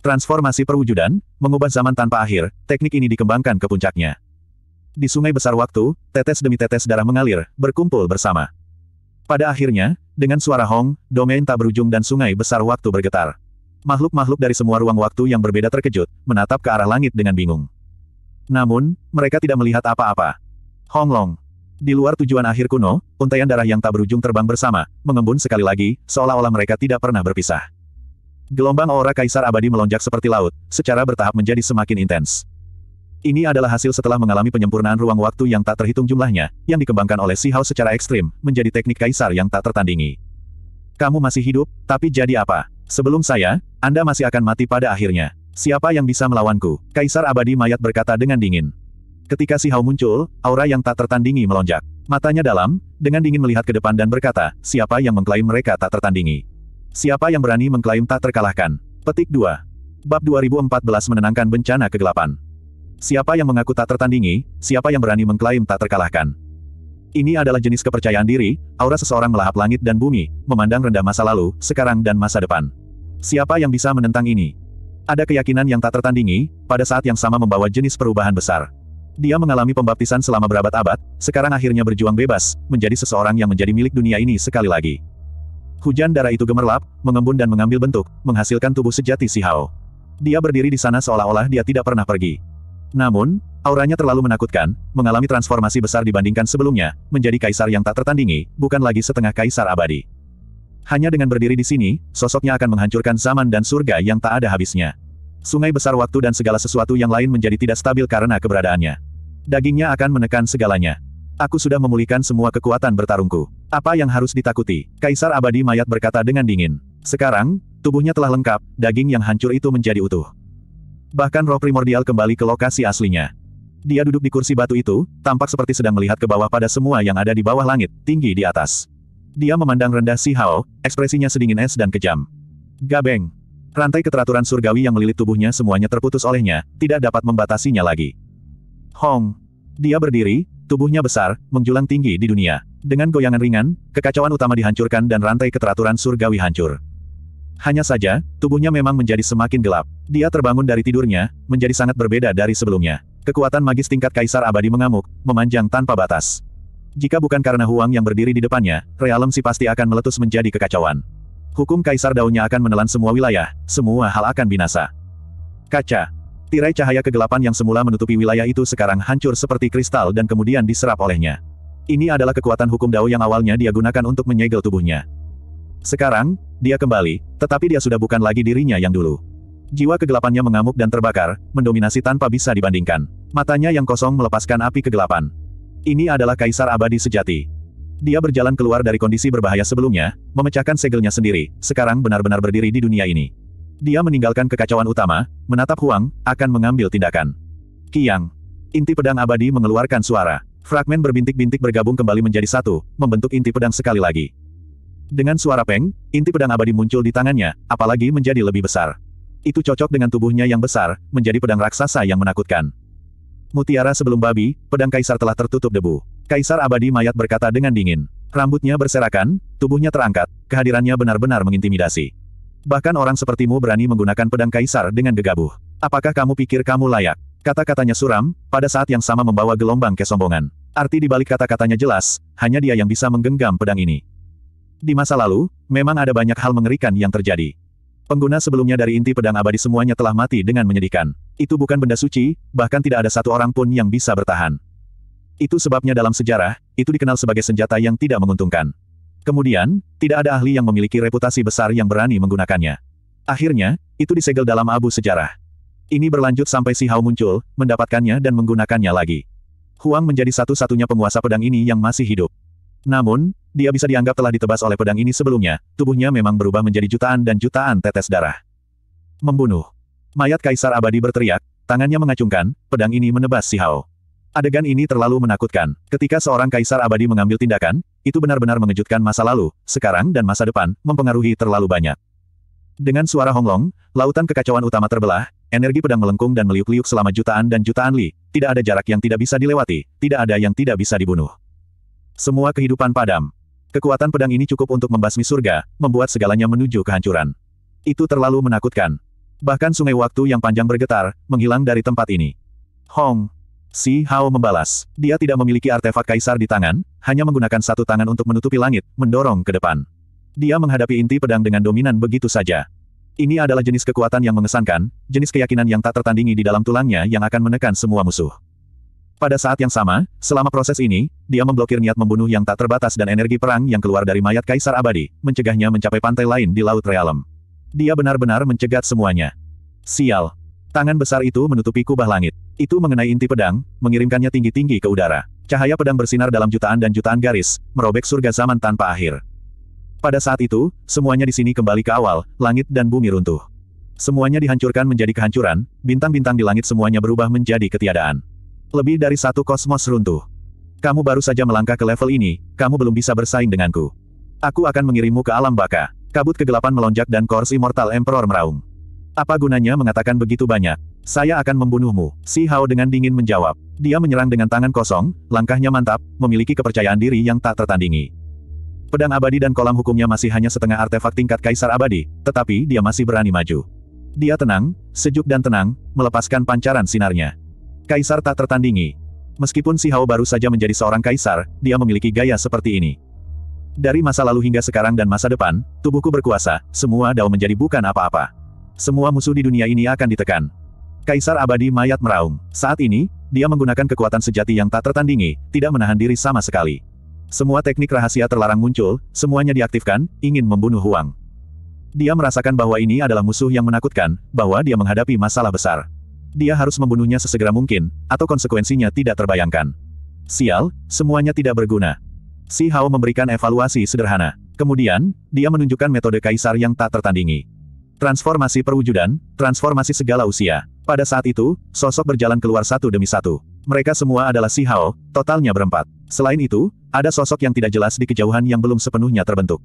Transformasi perwujudan, mengubah zaman tanpa akhir, teknik ini dikembangkan ke puncaknya. Di sungai besar waktu, tetes demi tetes darah mengalir, berkumpul bersama. Pada akhirnya, dengan suara hong, domain tak berujung dan sungai besar waktu bergetar. Makhluk-makhluk dari semua ruang waktu yang berbeda terkejut, menatap ke arah langit dengan bingung. Namun, mereka tidak melihat apa-apa. Honglong. Di luar tujuan akhir kuno, untaian darah yang tak berujung terbang bersama, mengembun sekali lagi, seolah-olah mereka tidak pernah berpisah. Gelombang aura Kaisar Abadi melonjak seperti laut, secara bertahap menjadi semakin intens. Ini adalah hasil setelah mengalami penyempurnaan ruang waktu yang tak terhitung jumlahnya, yang dikembangkan oleh Si Hao secara ekstrim, menjadi teknik Kaisar yang tak tertandingi. Kamu masih hidup, tapi jadi apa? Sebelum saya, Anda masih akan mati pada akhirnya. Siapa yang bisa melawanku? Kaisar Abadi Mayat berkata dengan dingin. Ketika Si Hao muncul, aura yang tak tertandingi melonjak. Matanya dalam, dengan dingin melihat ke depan dan berkata, siapa yang mengklaim mereka tak tertandingi? Siapa yang berani mengklaim tak terkalahkan? Petik 2. Bab 2014 menenangkan bencana kegelapan. Siapa yang mengaku tak tertandingi, siapa yang berani mengklaim tak terkalahkan? Ini adalah jenis kepercayaan diri, aura seseorang melahap langit dan bumi, memandang rendah masa lalu, sekarang dan masa depan. Siapa yang bisa menentang ini? Ada keyakinan yang tak tertandingi, pada saat yang sama membawa jenis perubahan besar. Dia mengalami pembaptisan selama berabad-abad, sekarang akhirnya berjuang bebas, menjadi seseorang yang menjadi milik dunia ini sekali lagi. Hujan darah itu gemerlap, mengembun dan mengambil bentuk, menghasilkan tubuh sejati si Hao. Dia berdiri di sana seolah-olah dia tidak pernah pergi. Namun, auranya terlalu menakutkan, mengalami transformasi besar dibandingkan sebelumnya, menjadi kaisar yang tak tertandingi, bukan lagi setengah kaisar abadi. Hanya dengan berdiri di sini, sosoknya akan menghancurkan zaman dan surga yang tak ada habisnya. Sungai besar waktu dan segala sesuatu yang lain menjadi tidak stabil karena keberadaannya. Dagingnya akan menekan segalanya. Aku sudah memulihkan semua kekuatan bertarungku. Apa yang harus ditakuti? Kaisar abadi mayat berkata dengan dingin. Sekarang, tubuhnya telah lengkap, daging yang hancur itu menjadi utuh. Bahkan roh primordial kembali ke lokasi aslinya. Dia duduk di kursi batu itu, tampak seperti sedang melihat ke bawah pada semua yang ada di bawah langit, tinggi di atas. Dia memandang rendah Si Hao, ekspresinya sedingin es dan kejam. Gabeng. Rantai keteraturan surgawi yang melilit tubuhnya semuanya terputus olehnya, tidak dapat membatasinya lagi. Hong. Dia berdiri, Tubuhnya besar, menjulang tinggi di dunia. Dengan goyangan ringan, kekacauan utama dihancurkan dan rantai keteraturan surgawi hancur. Hanya saja, tubuhnya memang menjadi semakin gelap. Dia terbangun dari tidurnya, menjadi sangat berbeda dari sebelumnya. Kekuatan magis tingkat Kaisar Abadi mengamuk, memanjang tanpa batas. Jika bukan karena Huang yang berdiri di depannya, realem si pasti akan meletus menjadi kekacauan. Hukum Kaisar daunnya akan menelan semua wilayah, semua hal akan binasa. Kaca, Tirai cahaya kegelapan yang semula menutupi wilayah itu sekarang hancur seperti kristal dan kemudian diserap olehnya. Ini adalah kekuatan hukum Dao yang awalnya dia gunakan untuk menyegel tubuhnya. Sekarang, dia kembali, tetapi dia sudah bukan lagi dirinya yang dulu. Jiwa kegelapannya mengamuk dan terbakar, mendominasi tanpa bisa dibandingkan. Matanya yang kosong melepaskan api kegelapan. Ini adalah kaisar abadi sejati. Dia berjalan keluar dari kondisi berbahaya sebelumnya, memecahkan segelnya sendiri, sekarang benar-benar berdiri di dunia ini. Dia meninggalkan kekacauan utama, menatap Huang, akan mengambil tindakan. Kiang. Inti pedang abadi mengeluarkan suara. Fragmen berbintik-bintik bergabung kembali menjadi satu, membentuk inti pedang sekali lagi. Dengan suara peng, inti pedang abadi muncul di tangannya, apalagi menjadi lebih besar. Itu cocok dengan tubuhnya yang besar, menjadi pedang raksasa yang menakutkan. Mutiara sebelum babi, pedang kaisar telah tertutup debu. Kaisar abadi mayat berkata dengan dingin. Rambutnya berserakan, tubuhnya terangkat, kehadirannya benar-benar mengintimidasi. Bahkan orang sepertimu berani menggunakan pedang kaisar dengan gegabah. Apakah kamu pikir kamu layak? Kata-katanya suram, pada saat yang sama membawa gelombang kesombongan. Arti di balik kata-katanya jelas, hanya dia yang bisa menggenggam pedang ini. Di masa lalu, memang ada banyak hal mengerikan yang terjadi. Pengguna sebelumnya dari inti pedang abadi semuanya telah mati dengan menyedihkan. Itu bukan benda suci, bahkan tidak ada satu orang pun yang bisa bertahan. Itu sebabnya dalam sejarah, itu dikenal sebagai senjata yang tidak menguntungkan. Kemudian, tidak ada ahli yang memiliki reputasi besar yang berani menggunakannya. Akhirnya, itu disegel dalam abu sejarah. Ini berlanjut sampai si Hao muncul, mendapatkannya dan menggunakannya lagi. Huang menjadi satu-satunya penguasa pedang ini yang masih hidup. Namun, dia bisa dianggap telah ditebas oleh pedang ini sebelumnya, tubuhnya memang berubah menjadi jutaan dan jutaan tetes darah. Membunuh. Mayat Kaisar Abadi berteriak, tangannya mengacungkan, pedang ini menebas si Hao. Adegan ini terlalu menakutkan. Ketika seorang kaisar abadi mengambil tindakan, itu benar-benar mengejutkan masa lalu, sekarang dan masa depan, mempengaruhi terlalu banyak. Dengan suara honglong, lautan kekacauan utama terbelah, energi pedang melengkung dan meliuk-liuk selama jutaan dan jutaan li, tidak ada jarak yang tidak bisa dilewati, tidak ada yang tidak bisa dibunuh. Semua kehidupan padam. Kekuatan pedang ini cukup untuk membasmi surga, membuat segalanya menuju kehancuran. Itu terlalu menakutkan. Bahkan sungai waktu yang panjang bergetar, menghilang dari tempat ini. Hong, Si Hao membalas. Dia tidak memiliki artefak kaisar di tangan, hanya menggunakan satu tangan untuk menutupi langit, mendorong ke depan. Dia menghadapi inti pedang dengan dominan begitu saja. Ini adalah jenis kekuatan yang mengesankan, jenis keyakinan yang tak tertandingi di dalam tulangnya yang akan menekan semua musuh. Pada saat yang sama, selama proses ini, dia memblokir niat membunuh yang tak terbatas dan energi perang yang keluar dari mayat Kaisar Abadi, mencegahnya mencapai pantai lain di Laut Realem. Dia benar-benar mencegat semuanya. Sial. Tangan besar itu menutupi kubah langit. Itu mengenai inti pedang, mengirimkannya tinggi-tinggi ke udara. Cahaya pedang bersinar dalam jutaan dan jutaan garis, merobek surga zaman tanpa akhir. Pada saat itu, semuanya di sini kembali ke awal, langit dan bumi runtuh. Semuanya dihancurkan menjadi kehancuran, bintang-bintang di langit semuanya berubah menjadi ketiadaan. Lebih dari satu kosmos runtuh. Kamu baru saja melangkah ke level ini, kamu belum bisa bersaing denganku. Aku akan mengirimmu ke alam baka. Kabut kegelapan melonjak dan Kors Immortal Emperor meraung. Apa gunanya mengatakan begitu banyak? Saya akan membunuhmu, si Hao dengan dingin menjawab. Dia menyerang dengan tangan kosong, langkahnya mantap, memiliki kepercayaan diri yang tak tertandingi. Pedang abadi dan kolam hukumnya masih hanya setengah artefak tingkat kaisar abadi, tetapi dia masih berani maju. Dia tenang, sejuk dan tenang, melepaskan pancaran sinarnya. Kaisar tak tertandingi. Meskipun si Hao baru saja menjadi seorang kaisar, dia memiliki gaya seperti ini. Dari masa lalu hingga sekarang dan masa depan, tubuhku berkuasa, semua dao menjadi bukan apa-apa semua musuh di dunia ini akan ditekan. Kaisar abadi mayat meraung. Saat ini, dia menggunakan kekuatan sejati yang tak tertandingi, tidak menahan diri sama sekali. Semua teknik rahasia terlarang muncul, semuanya diaktifkan, ingin membunuh Huang. Dia merasakan bahwa ini adalah musuh yang menakutkan, bahwa dia menghadapi masalah besar. Dia harus membunuhnya sesegera mungkin, atau konsekuensinya tidak terbayangkan. Sial, semuanya tidak berguna. Si Hao memberikan evaluasi sederhana. Kemudian, dia menunjukkan metode kaisar yang tak tertandingi. Transformasi perwujudan, transformasi segala usia. Pada saat itu, sosok berjalan keluar satu demi satu. Mereka semua adalah Si Hao, totalnya berempat. Selain itu, ada sosok yang tidak jelas di kejauhan yang belum sepenuhnya terbentuk.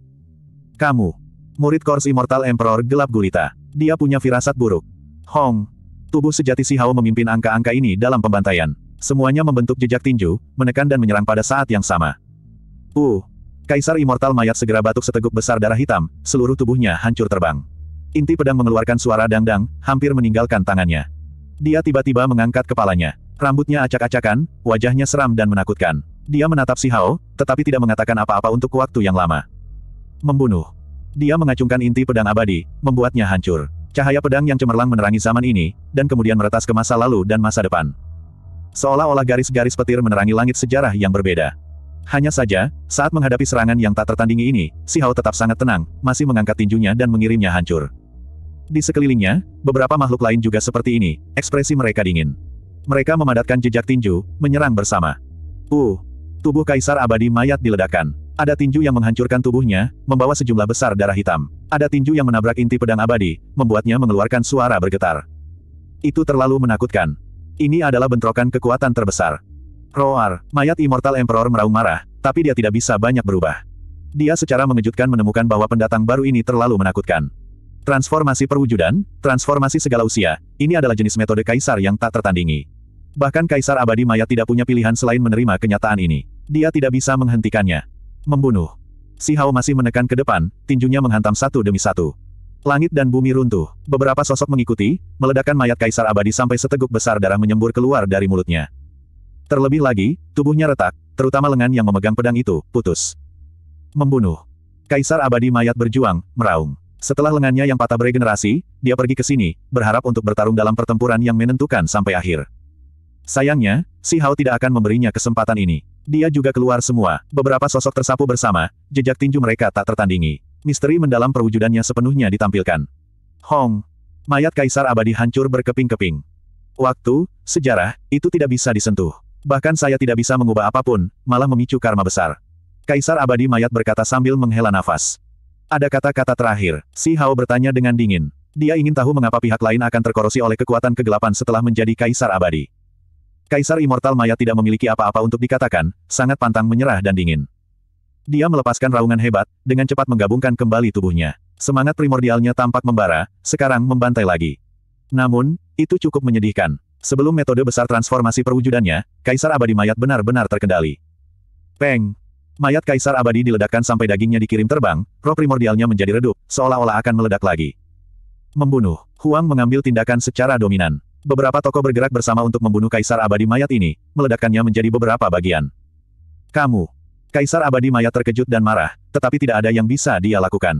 Kamu. Murid Kors Immortal Emperor gelap gulita. Dia punya firasat buruk. Hong. Tubuh sejati Si Hao memimpin angka-angka ini dalam pembantaian. Semuanya membentuk jejak tinju, menekan dan menyerang pada saat yang sama. Uh. Kaisar Immortal Mayat segera batuk seteguk besar darah hitam, seluruh tubuhnya hancur terbang. Inti pedang mengeluarkan suara dangdang, hampir meninggalkan tangannya. Dia tiba-tiba mengangkat kepalanya. Rambutnya acak-acakan, wajahnya seram dan menakutkan. Dia menatap si Hao, tetapi tidak mengatakan apa-apa untuk waktu yang lama. Membunuh. Dia mengacungkan inti pedang abadi, membuatnya hancur. Cahaya pedang yang cemerlang menerangi zaman ini, dan kemudian meretas ke masa lalu dan masa depan. Seolah-olah garis-garis petir menerangi langit sejarah yang berbeda. Hanya saja, saat menghadapi serangan yang tak tertandingi ini, si Hao tetap sangat tenang, masih mengangkat tinjunya dan mengirimnya hancur. Di sekelilingnya, beberapa makhluk lain juga seperti ini, ekspresi mereka dingin. Mereka memadatkan jejak tinju, menyerang bersama. Uh, tubuh Kaisar Abadi mayat diledakkan. Ada tinju yang menghancurkan tubuhnya, membawa sejumlah besar darah hitam. Ada tinju yang menabrak inti pedang abadi, membuatnya mengeluarkan suara bergetar. Itu terlalu menakutkan. Ini adalah bentrokan kekuatan terbesar. Roar, mayat Immortal Emperor meraung marah, tapi dia tidak bisa banyak berubah. Dia secara mengejutkan menemukan bahwa pendatang baru ini terlalu menakutkan. Transformasi perwujudan, transformasi segala usia, ini adalah jenis metode kaisar yang tak tertandingi. Bahkan kaisar abadi maya tidak punya pilihan selain menerima kenyataan ini. Dia tidak bisa menghentikannya. Membunuh. Si Hao masih menekan ke depan, tinjunya menghantam satu demi satu. Langit dan bumi runtuh. Beberapa sosok mengikuti, meledakkan mayat kaisar abadi sampai seteguk besar darah menyembur keluar dari mulutnya. Terlebih lagi, tubuhnya retak, terutama lengan yang memegang pedang itu, putus. Membunuh. Kaisar abadi mayat berjuang, meraung. Setelah lengannya yang patah beregenerasi, dia pergi ke sini, berharap untuk bertarung dalam pertempuran yang menentukan sampai akhir. Sayangnya, Si Hao tidak akan memberinya kesempatan ini. Dia juga keluar semua, beberapa sosok tersapu bersama, jejak tinju mereka tak tertandingi. Misteri mendalam perwujudannya sepenuhnya ditampilkan. Hong! Mayat Kaisar Abadi hancur berkeping-keping. Waktu, sejarah, itu tidak bisa disentuh. Bahkan saya tidak bisa mengubah apapun, malah memicu karma besar. Kaisar Abadi Mayat berkata sambil menghela nafas. Ada kata-kata terakhir. Si Hao bertanya dengan dingin. Dia ingin tahu mengapa pihak lain akan terkorosi oleh kekuatan kegelapan setelah menjadi kaisar abadi. Kaisar Immortal Maya tidak memiliki apa-apa untuk dikatakan, sangat pantang menyerah dan dingin. Dia melepaskan raungan hebat, dengan cepat menggabungkan kembali tubuhnya. Semangat primordialnya tampak membara, sekarang membantai lagi. Namun, itu cukup menyedihkan. Sebelum metode besar transformasi perwujudannya, Kaisar Abadi Mayat benar-benar terkendali. Peng! Mayat Kaisar Abadi diledakkan sampai dagingnya dikirim terbang, roh primordialnya menjadi redup, seolah-olah akan meledak lagi. Membunuh, Huang mengambil tindakan secara dominan. Beberapa tokoh bergerak bersama untuk membunuh Kaisar Abadi mayat ini, meledakkannya menjadi beberapa bagian. Kamu! Kaisar Abadi mayat terkejut dan marah, tetapi tidak ada yang bisa dia lakukan.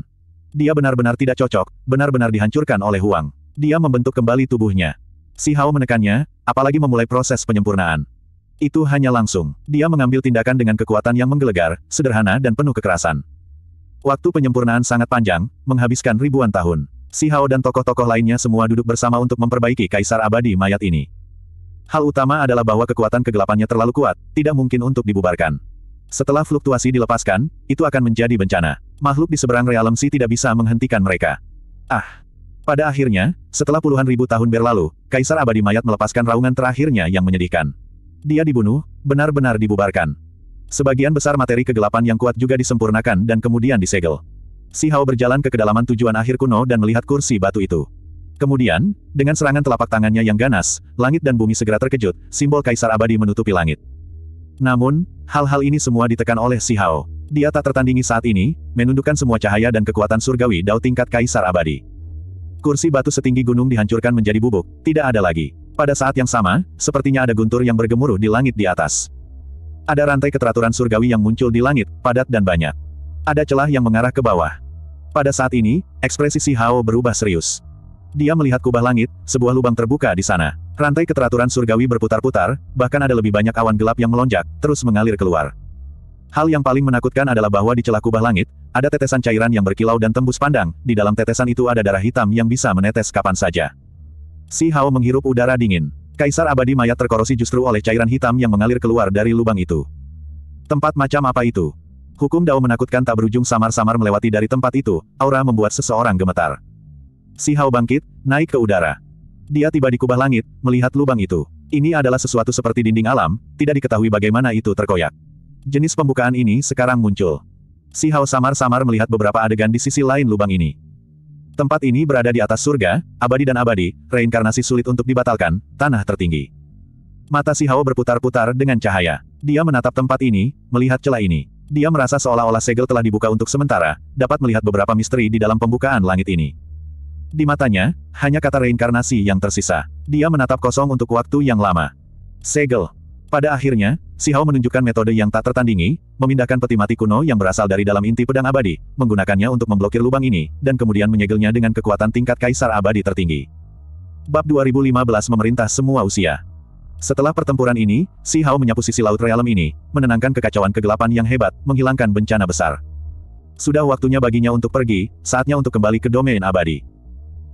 Dia benar-benar tidak cocok, benar-benar dihancurkan oleh Huang. Dia membentuk kembali tubuhnya. Si Hao menekannya, apalagi memulai proses penyempurnaan. Itu hanya langsung. Dia mengambil tindakan dengan kekuatan yang menggelegar, sederhana dan penuh kekerasan. Waktu penyempurnaan sangat panjang, menghabiskan ribuan tahun. Si Hao dan tokoh-tokoh lainnya semua duduk bersama untuk memperbaiki kaisar abadi mayat ini. Hal utama adalah bahwa kekuatan kegelapannya terlalu kuat, tidak mungkin untuk dibubarkan. Setelah fluktuasi dilepaskan, itu akan menjadi bencana. Makhluk di seberang realem si tidak bisa menghentikan mereka. Ah, pada akhirnya, setelah puluhan ribu tahun berlalu, Kaisar Abadi Mayat melepaskan raungan terakhirnya yang menyedihkan. Dia dibunuh, benar-benar dibubarkan. Sebagian besar materi kegelapan yang kuat juga disempurnakan dan kemudian disegel. Si Hao berjalan ke kedalaman tujuan akhir kuno dan melihat kursi batu itu. Kemudian, dengan serangan telapak tangannya yang ganas, langit dan bumi segera terkejut, simbol kaisar abadi menutupi langit. Namun, hal-hal ini semua ditekan oleh Si Hao. Dia tak tertandingi saat ini, menundukkan semua cahaya dan kekuatan surgawi dao tingkat kaisar abadi. Kursi batu setinggi gunung dihancurkan menjadi bubuk, tidak ada lagi. Pada saat yang sama, sepertinya ada guntur yang bergemuruh di langit di atas. Ada rantai keteraturan surgawi yang muncul di langit, padat dan banyak. Ada celah yang mengarah ke bawah. Pada saat ini, ekspresi Si Hao berubah serius. Dia melihat kubah langit, sebuah lubang terbuka di sana. Rantai keteraturan surgawi berputar-putar, bahkan ada lebih banyak awan gelap yang melonjak, terus mengalir keluar. Hal yang paling menakutkan adalah bahwa di celah kubah langit, ada tetesan cairan yang berkilau dan tembus pandang, di dalam tetesan itu ada darah hitam yang bisa menetes kapan saja. Si Hao menghirup udara dingin. Kaisar abadi mayat terkorosi justru oleh cairan hitam yang mengalir keluar dari lubang itu. Tempat macam apa itu? Hukum Dao menakutkan tak berujung samar-samar melewati dari tempat itu, aura membuat seseorang gemetar. Si Hao bangkit, naik ke udara. Dia tiba di kubah langit, melihat lubang itu. Ini adalah sesuatu seperti dinding alam, tidak diketahui bagaimana itu terkoyak. Jenis pembukaan ini sekarang muncul. Si Hao samar-samar melihat beberapa adegan di sisi lain lubang ini. Tempat ini berada di atas surga, abadi dan abadi, reinkarnasi sulit untuk dibatalkan, tanah tertinggi. Mata si Hao berputar-putar dengan cahaya. Dia menatap tempat ini, melihat celah ini. Dia merasa seolah-olah segel telah dibuka untuk sementara, dapat melihat beberapa misteri di dalam pembukaan langit ini. Di matanya, hanya kata reinkarnasi yang tersisa. Dia menatap kosong untuk waktu yang lama. Segel, pada akhirnya, Si Hao menunjukkan metode yang tak tertandingi, memindahkan peti mati kuno yang berasal dari dalam inti pedang abadi, menggunakannya untuk memblokir lubang ini, dan kemudian menyegelnya dengan kekuatan tingkat kaisar abadi tertinggi. Bab 2015 memerintah semua usia. Setelah pertempuran ini, Si Hao menyapu sisi laut realem ini, menenangkan kekacauan kegelapan yang hebat, menghilangkan bencana besar. Sudah waktunya baginya untuk pergi, saatnya untuk kembali ke domain abadi.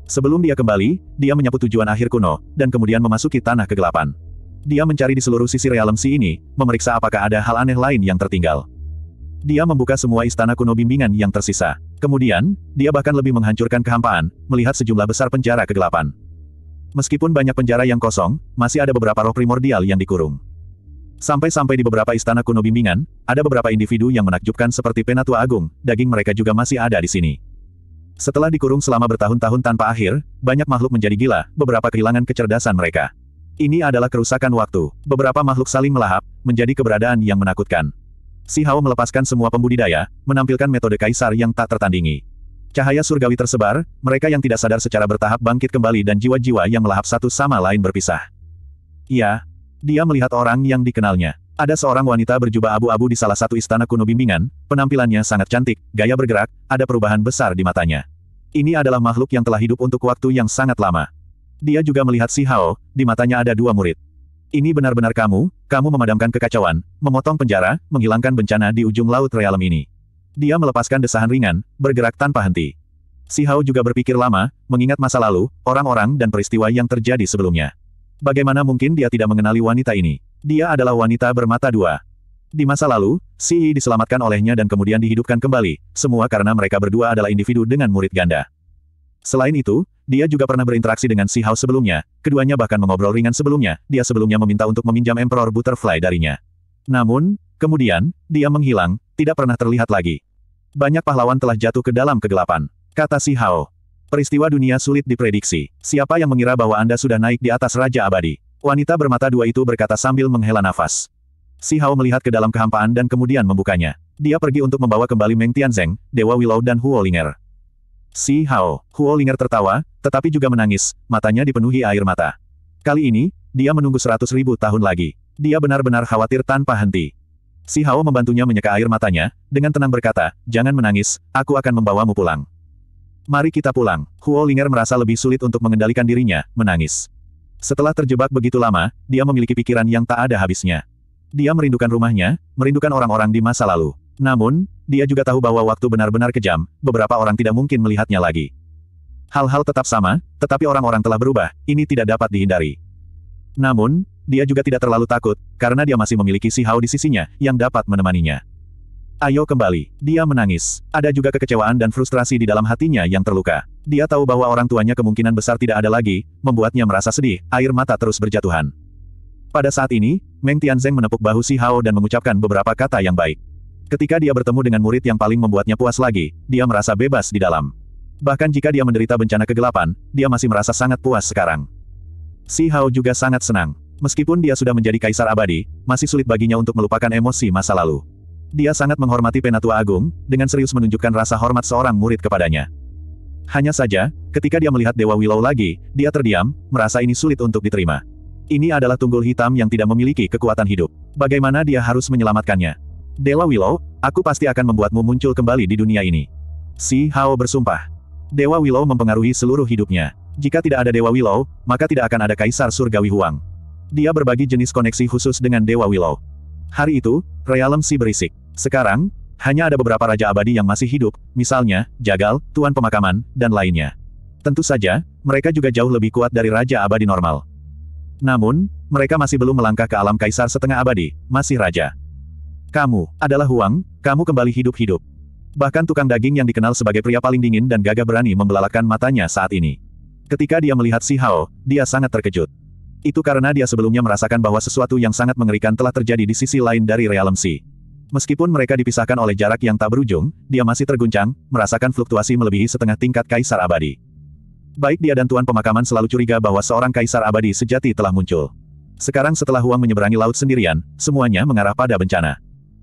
Sebelum dia kembali, dia menyapu tujuan akhir kuno, dan kemudian memasuki tanah kegelapan. Dia mencari di seluruh sisi realem si ini, memeriksa apakah ada hal aneh lain yang tertinggal. Dia membuka semua istana kuno bimbingan yang tersisa. Kemudian, dia bahkan lebih menghancurkan kehampaan, melihat sejumlah besar penjara kegelapan. Meskipun banyak penjara yang kosong, masih ada beberapa roh primordial yang dikurung. Sampai-sampai di beberapa istana kuno bimbingan, ada beberapa individu yang menakjubkan seperti Penatua Agung, daging mereka juga masih ada di sini. Setelah dikurung selama bertahun-tahun tanpa akhir, banyak makhluk menjadi gila, beberapa kehilangan kecerdasan mereka. Ini adalah kerusakan waktu. Beberapa makhluk saling melahap, menjadi keberadaan yang menakutkan. Si Hao melepaskan semua pembudidaya, menampilkan metode kaisar yang tak tertandingi. Cahaya surgawi tersebar, mereka yang tidak sadar secara bertahap bangkit kembali dan jiwa-jiwa yang melahap satu sama lain berpisah. Iya, dia melihat orang yang dikenalnya. Ada seorang wanita berjubah abu-abu di salah satu istana kuno bimbingan, penampilannya sangat cantik, gaya bergerak, ada perubahan besar di matanya. Ini adalah makhluk yang telah hidup untuk waktu yang sangat lama. Dia juga melihat Si Hao, di matanya ada dua murid. Ini benar-benar kamu, kamu memadamkan kekacauan, memotong penjara, menghilangkan bencana di ujung laut realem ini. Dia melepaskan desahan ringan, bergerak tanpa henti. Si Hao juga berpikir lama, mengingat masa lalu, orang-orang dan peristiwa yang terjadi sebelumnya. Bagaimana mungkin dia tidak mengenali wanita ini? Dia adalah wanita bermata dua. Di masa lalu, Si Yi diselamatkan olehnya dan kemudian dihidupkan kembali, semua karena mereka berdua adalah individu dengan murid ganda. Selain itu, dia juga pernah berinteraksi dengan Si Hao sebelumnya, keduanya bahkan mengobrol ringan sebelumnya, dia sebelumnya meminta untuk meminjam Emperor Butterfly darinya. Namun, kemudian, dia menghilang, tidak pernah terlihat lagi. Banyak pahlawan telah jatuh ke dalam kegelapan. Kata Si Hao. Peristiwa dunia sulit diprediksi. Siapa yang mengira bahwa Anda sudah naik di atas Raja Abadi? Wanita bermata dua itu berkata sambil menghela nafas. Si Hao melihat ke dalam kehampaan dan kemudian membukanya. Dia pergi untuk membawa kembali Meng Tianzeng, Dewa Willow dan Huolinger. Si Hao, Huo Linger tertawa, tetapi juga menangis, matanya dipenuhi air mata. Kali ini, dia menunggu seratus ribu tahun lagi. Dia benar-benar khawatir tanpa henti. Si Hao membantunya menyeka air matanya, dengan tenang berkata, jangan menangis, aku akan membawamu pulang. Mari kita pulang. Huo Linger merasa lebih sulit untuk mengendalikan dirinya, menangis. Setelah terjebak begitu lama, dia memiliki pikiran yang tak ada habisnya. Dia merindukan rumahnya, merindukan orang-orang di masa lalu. Namun, dia juga tahu bahwa waktu benar-benar kejam, beberapa orang tidak mungkin melihatnya lagi. Hal-hal tetap sama, tetapi orang-orang telah berubah, ini tidak dapat dihindari. Namun, dia juga tidak terlalu takut, karena dia masih memiliki si Hao di sisinya, yang dapat menemaninya. Ayo kembali, dia menangis. Ada juga kekecewaan dan frustrasi di dalam hatinya yang terluka. Dia tahu bahwa orang tuanya kemungkinan besar tidak ada lagi, membuatnya merasa sedih, air mata terus berjatuhan. Pada saat ini, Meng Tianzeng menepuk bahu si Hao dan mengucapkan beberapa kata yang baik. Ketika dia bertemu dengan murid yang paling membuatnya puas lagi, dia merasa bebas di dalam. Bahkan jika dia menderita bencana kegelapan, dia masih merasa sangat puas sekarang. Si Hao juga sangat senang. Meskipun dia sudah menjadi kaisar abadi, masih sulit baginya untuk melupakan emosi masa lalu. Dia sangat menghormati Penatua Agung, dengan serius menunjukkan rasa hormat seorang murid kepadanya. Hanya saja, ketika dia melihat Dewa Willow lagi, dia terdiam, merasa ini sulit untuk diterima. Ini adalah tunggul hitam yang tidak memiliki kekuatan hidup. Bagaimana dia harus menyelamatkannya? Dewa Willow, aku pasti akan membuatmu muncul kembali di dunia ini. Si Hao bersumpah. Dewa Willow mempengaruhi seluruh hidupnya. Jika tidak ada Dewa Willow, maka tidak akan ada Kaisar Surgawi Huang. Dia berbagi jenis koneksi khusus dengan Dewa Willow. Hari itu, realem si berisik. Sekarang, hanya ada beberapa Raja Abadi yang masih hidup, misalnya, Jagal, Tuan Pemakaman, dan lainnya. Tentu saja, mereka juga jauh lebih kuat dari Raja Abadi normal. Namun, mereka masih belum melangkah ke alam Kaisar setengah abadi, masih Raja. Kamu, adalah Huang, kamu kembali hidup-hidup. Bahkan tukang daging yang dikenal sebagai pria paling dingin dan gagah berani membelalakan matanya saat ini. Ketika dia melihat Si Hao, dia sangat terkejut. Itu karena dia sebelumnya merasakan bahwa sesuatu yang sangat mengerikan telah terjadi di sisi lain dari realem Si. Meskipun mereka dipisahkan oleh jarak yang tak berujung, dia masih terguncang, merasakan fluktuasi melebihi setengah tingkat kaisar abadi. Baik dia dan Tuan Pemakaman selalu curiga bahwa seorang kaisar abadi sejati telah muncul. Sekarang setelah Huang menyeberangi laut sendirian, semuanya mengarah pada bencana.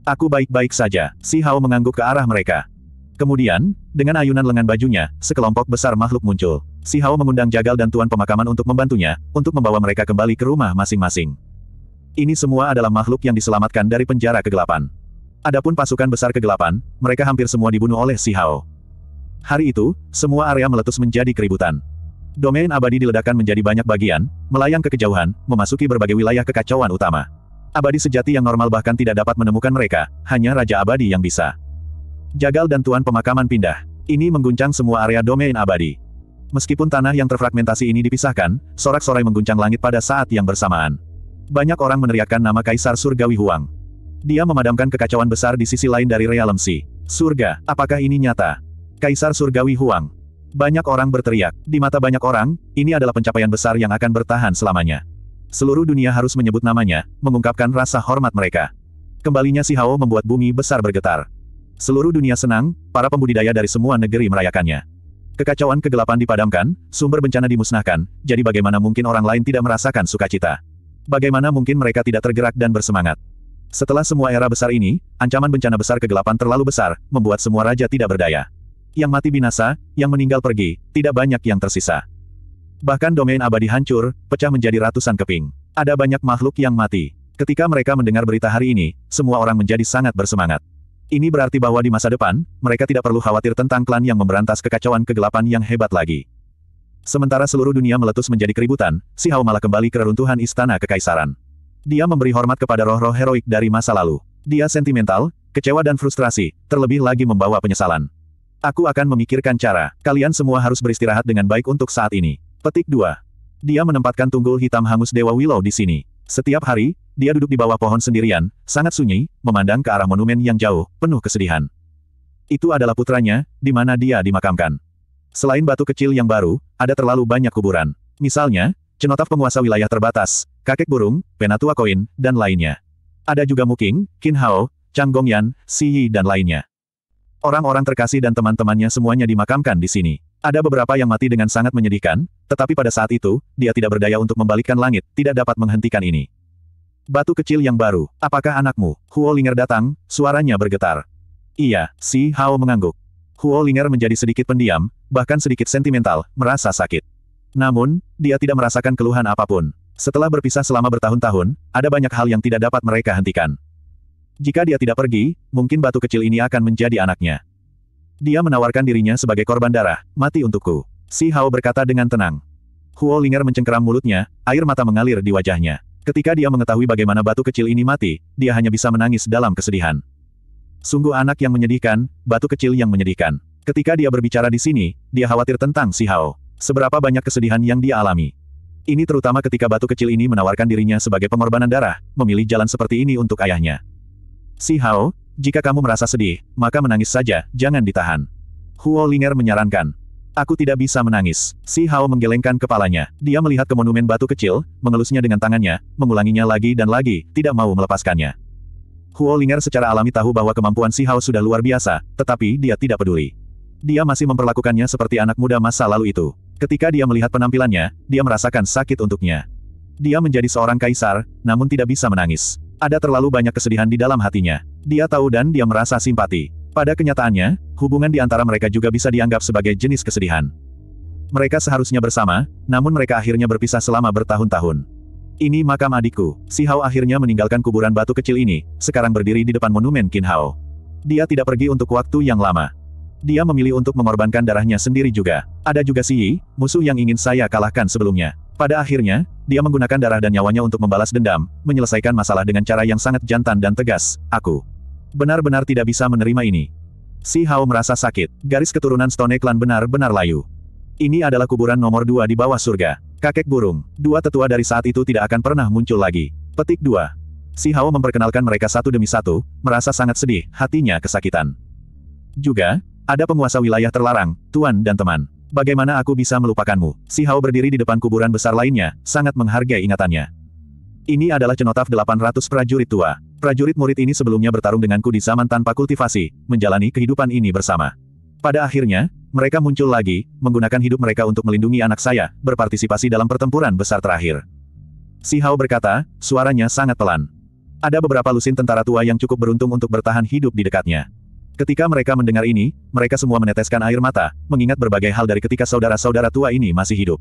Aku baik-baik saja, si Hao mengangguk ke arah mereka. Kemudian, dengan ayunan lengan bajunya, sekelompok besar makhluk muncul. Si Hao mengundang Jagal dan Tuan Pemakaman untuk membantunya, untuk membawa mereka kembali ke rumah masing-masing. Ini semua adalah makhluk yang diselamatkan dari penjara kegelapan. Adapun pasukan besar kegelapan, mereka hampir semua dibunuh oleh Si Hao. Hari itu, semua area meletus menjadi keributan. Domain abadi diledakkan menjadi banyak bagian, melayang ke kejauhan, memasuki berbagai wilayah kekacauan utama. Abadi sejati yang normal bahkan tidak dapat menemukan mereka, hanya Raja Abadi yang bisa. Jagal dan Tuan Pemakaman pindah. Ini mengguncang semua area domain abadi. Meskipun tanah yang terfragmentasi ini dipisahkan, sorak-sorai mengguncang langit pada saat yang bersamaan. Banyak orang meneriakkan nama Kaisar Surgawi Huang. Dia memadamkan kekacauan besar di sisi lain dari realem si. Surga, apakah ini nyata? Kaisar Surgawi Huang. Banyak orang berteriak. Di mata banyak orang, ini adalah pencapaian besar yang akan bertahan selamanya. Seluruh dunia harus menyebut namanya, mengungkapkan rasa hormat mereka. Kembalinya si Hao membuat bumi besar bergetar. Seluruh dunia senang, para pembudidaya dari semua negeri merayakannya. Kekacauan kegelapan dipadamkan, sumber bencana dimusnahkan, jadi bagaimana mungkin orang lain tidak merasakan sukacita? Bagaimana mungkin mereka tidak tergerak dan bersemangat? Setelah semua era besar ini, ancaman bencana besar kegelapan terlalu besar, membuat semua raja tidak berdaya. Yang mati binasa, yang meninggal pergi, tidak banyak yang tersisa. Bahkan domain abadi hancur, pecah menjadi ratusan keping. Ada banyak makhluk yang mati. Ketika mereka mendengar berita hari ini, semua orang menjadi sangat bersemangat. Ini berarti bahwa di masa depan, mereka tidak perlu khawatir tentang klan yang memberantas kekacauan kegelapan yang hebat lagi. Sementara seluruh dunia meletus menjadi keributan, si Hao malah kembali ke reruntuhan istana kekaisaran. Dia memberi hormat kepada roh-roh heroik dari masa lalu. Dia sentimental, kecewa dan frustrasi, terlebih lagi membawa penyesalan. Aku akan memikirkan cara, kalian semua harus beristirahat dengan baik untuk saat ini. Petik 2. Dia menempatkan tunggul hitam hangus Dewa Willow di sini. Setiap hari, dia duduk di bawah pohon sendirian, sangat sunyi, memandang ke arah monumen yang jauh, penuh kesedihan. Itu adalah putranya, di mana dia dimakamkan. Selain batu kecil yang baru, ada terlalu banyak kuburan. Misalnya, cenotaf penguasa wilayah terbatas, kakek burung, penatua koin, dan lainnya. Ada juga Muking, Qin Hao, Chang Yan, Si Yi dan lainnya. Orang-orang terkasih dan teman-temannya semuanya dimakamkan di sini. Ada beberapa yang mati dengan sangat menyedihkan, tetapi pada saat itu, dia tidak berdaya untuk membalikkan langit, tidak dapat menghentikan ini. Batu kecil yang baru, apakah anakmu? Huo Linger datang, suaranya bergetar. Iya, si Hao mengangguk. Huo Linger menjadi sedikit pendiam, bahkan sedikit sentimental, merasa sakit. Namun, dia tidak merasakan keluhan apapun. Setelah berpisah selama bertahun-tahun, ada banyak hal yang tidak dapat mereka hentikan. Jika dia tidak pergi, mungkin batu kecil ini akan menjadi anaknya. Dia menawarkan dirinya sebagai korban darah, mati untukku. Si Hao berkata dengan tenang. Huo Linger mencengkeram mulutnya, air mata mengalir di wajahnya. Ketika dia mengetahui bagaimana batu kecil ini mati, dia hanya bisa menangis dalam kesedihan. Sungguh anak yang menyedihkan, batu kecil yang menyedihkan. Ketika dia berbicara di sini, dia khawatir tentang si Hao. Seberapa banyak kesedihan yang dia alami. Ini terutama ketika batu kecil ini menawarkan dirinya sebagai pengorbanan darah, memilih jalan seperti ini untuk ayahnya. Si Hao, jika kamu merasa sedih, maka menangis saja, jangan ditahan. Huo Linger menyarankan. Aku tidak bisa menangis. Si Hao menggelengkan kepalanya. Dia melihat ke monumen batu kecil, mengelusnya dengan tangannya, mengulanginya lagi dan lagi, tidak mau melepaskannya. Huo Linger secara alami tahu bahwa kemampuan Si Hao sudah luar biasa, tetapi dia tidak peduli. Dia masih memperlakukannya seperti anak muda masa lalu itu. Ketika dia melihat penampilannya, dia merasakan sakit untuknya. Dia menjadi seorang kaisar, namun tidak bisa menangis. Ada terlalu banyak kesedihan di dalam hatinya. Dia tahu dan dia merasa simpati. Pada kenyataannya, hubungan di antara mereka juga bisa dianggap sebagai jenis kesedihan. Mereka seharusnya bersama, namun mereka akhirnya berpisah selama bertahun-tahun. Ini makam adikku. Si Hao akhirnya meninggalkan kuburan batu kecil ini, sekarang berdiri di depan monumen Qin Hao. Dia tidak pergi untuk waktu yang lama. Dia memilih untuk mengorbankan darahnya sendiri juga. Ada juga Si Yi, musuh yang ingin saya kalahkan sebelumnya. Pada akhirnya, dia menggunakan darah dan nyawanya untuk membalas dendam, menyelesaikan masalah dengan cara yang sangat jantan dan tegas. Aku benar-benar tidak bisa menerima ini. Si Hao merasa sakit. Garis keturunan Stone Clan benar-benar layu. Ini adalah kuburan nomor dua di bawah surga. Kakek burung, dua tetua dari saat itu tidak akan pernah muncul lagi. Petik 2. Si Hao memperkenalkan mereka satu demi satu, merasa sangat sedih, hatinya kesakitan. Juga, ada penguasa wilayah terlarang, tuan dan teman. Bagaimana aku bisa melupakanmu? Si Hao berdiri di depan kuburan besar lainnya, sangat menghargai ingatannya. Ini adalah cenotaf 800 prajurit tua. Prajurit murid ini sebelumnya bertarung denganku di zaman tanpa kultivasi, menjalani kehidupan ini bersama. Pada akhirnya, mereka muncul lagi, menggunakan hidup mereka untuk melindungi anak saya, berpartisipasi dalam pertempuran besar terakhir. Si Hao berkata, suaranya sangat pelan. Ada beberapa lusin tentara tua yang cukup beruntung untuk bertahan hidup di dekatnya. Ketika mereka mendengar ini, mereka semua meneteskan air mata, mengingat berbagai hal dari ketika saudara-saudara tua ini masih hidup.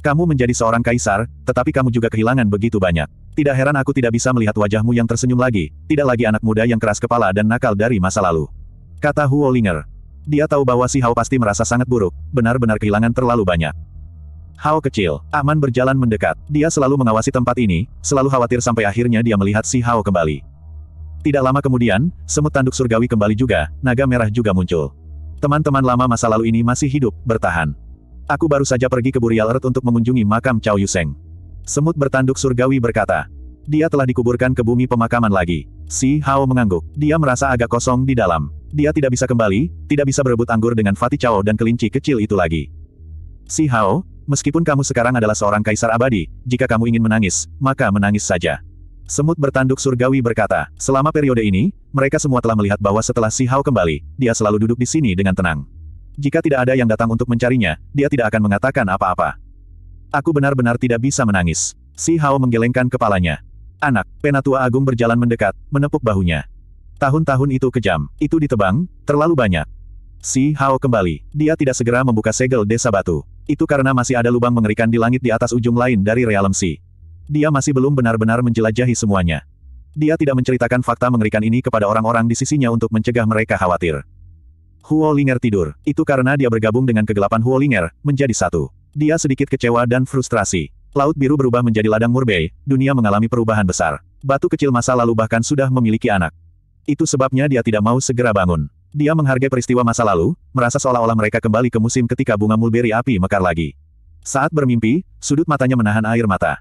Kamu menjadi seorang kaisar, tetapi kamu juga kehilangan begitu banyak. Tidak heran aku tidak bisa melihat wajahmu yang tersenyum lagi, tidak lagi anak muda yang keras kepala dan nakal dari masa lalu. Kata Huo Linger. Dia tahu bahwa si Hao pasti merasa sangat buruk, benar-benar kehilangan terlalu banyak. Hao kecil, aman berjalan mendekat. Dia selalu mengawasi tempat ini, selalu khawatir sampai akhirnya dia melihat si Hao kembali. Tidak lama kemudian, semut tanduk surgawi kembali juga, naga merah juga muncul. Teman-teman lama masa lalu ini masih hidup, bertahan. Aku baru saja pergi ke Burial Earth untuk mengunjungi makam Chao Yuseng. Semut bertanduk surgawi berkata. Dia telah dikuburkan ke bumi pemakaman lagi. Si Hao mengangguk. Dia merasa agak kosong di dalam. Dia tidak bisa kembali, tidak bisa berebut anggur dengan Fatih Chao dan kelinci kecil itu lagi. Si Hao, meskipun kamu sekarang adalah seorang kaisar abadi, jika kamu ingin menangis, maka menangis saja. Semut bertanduk surgawi berkata, selama periode ini, mereka semua telah melihat bahwa setelah Si Hao kembali, dia selalu duduk di sini dengan tenang. Jika tidak ada yang datang untuk mencarinya, dia tidak akan mengatakan apa-apa. Aku benar-benar tidak bisa menangis. Si Hao menggelengkan kepalanya. Anak, penatua agung berjalan mendekat, menepuk bahunya. Tahun-tahun itu kejam, itu ditebang, terlalu banyak. Si Hao kembali, dia tidak segera membuka segel desa batu. Itu karena masih ada lubang mengerikan di langit di atas ujung lain dari realem Si. Dia masih belum benar-benar menjelajahi semuanya. Dia tidak menceritakan fakta mengerikan ini kepada orang-orang di sisinya untuk mencegah mereka khawatir. Huolinger tidur. Itu karena dia bergabung dengan kegelapan Huolinger, menjadi satu. Dia sedikit kecewa dan frustrasi. Laut biru berubah menjadi ladang murbei, dunia mengalami perubahan besar. Batu kecil masa lalu bahkan sudah memiliki anak. Itu sebabnya dia tidak mau segera bangun. Dia menghargai peristiwa masa lalu, merasa seolah-olah mereka kembali ke musim ketika bunga mulberry api mekar lagi. Saat bermimpi, sudut matanya menahan air mata.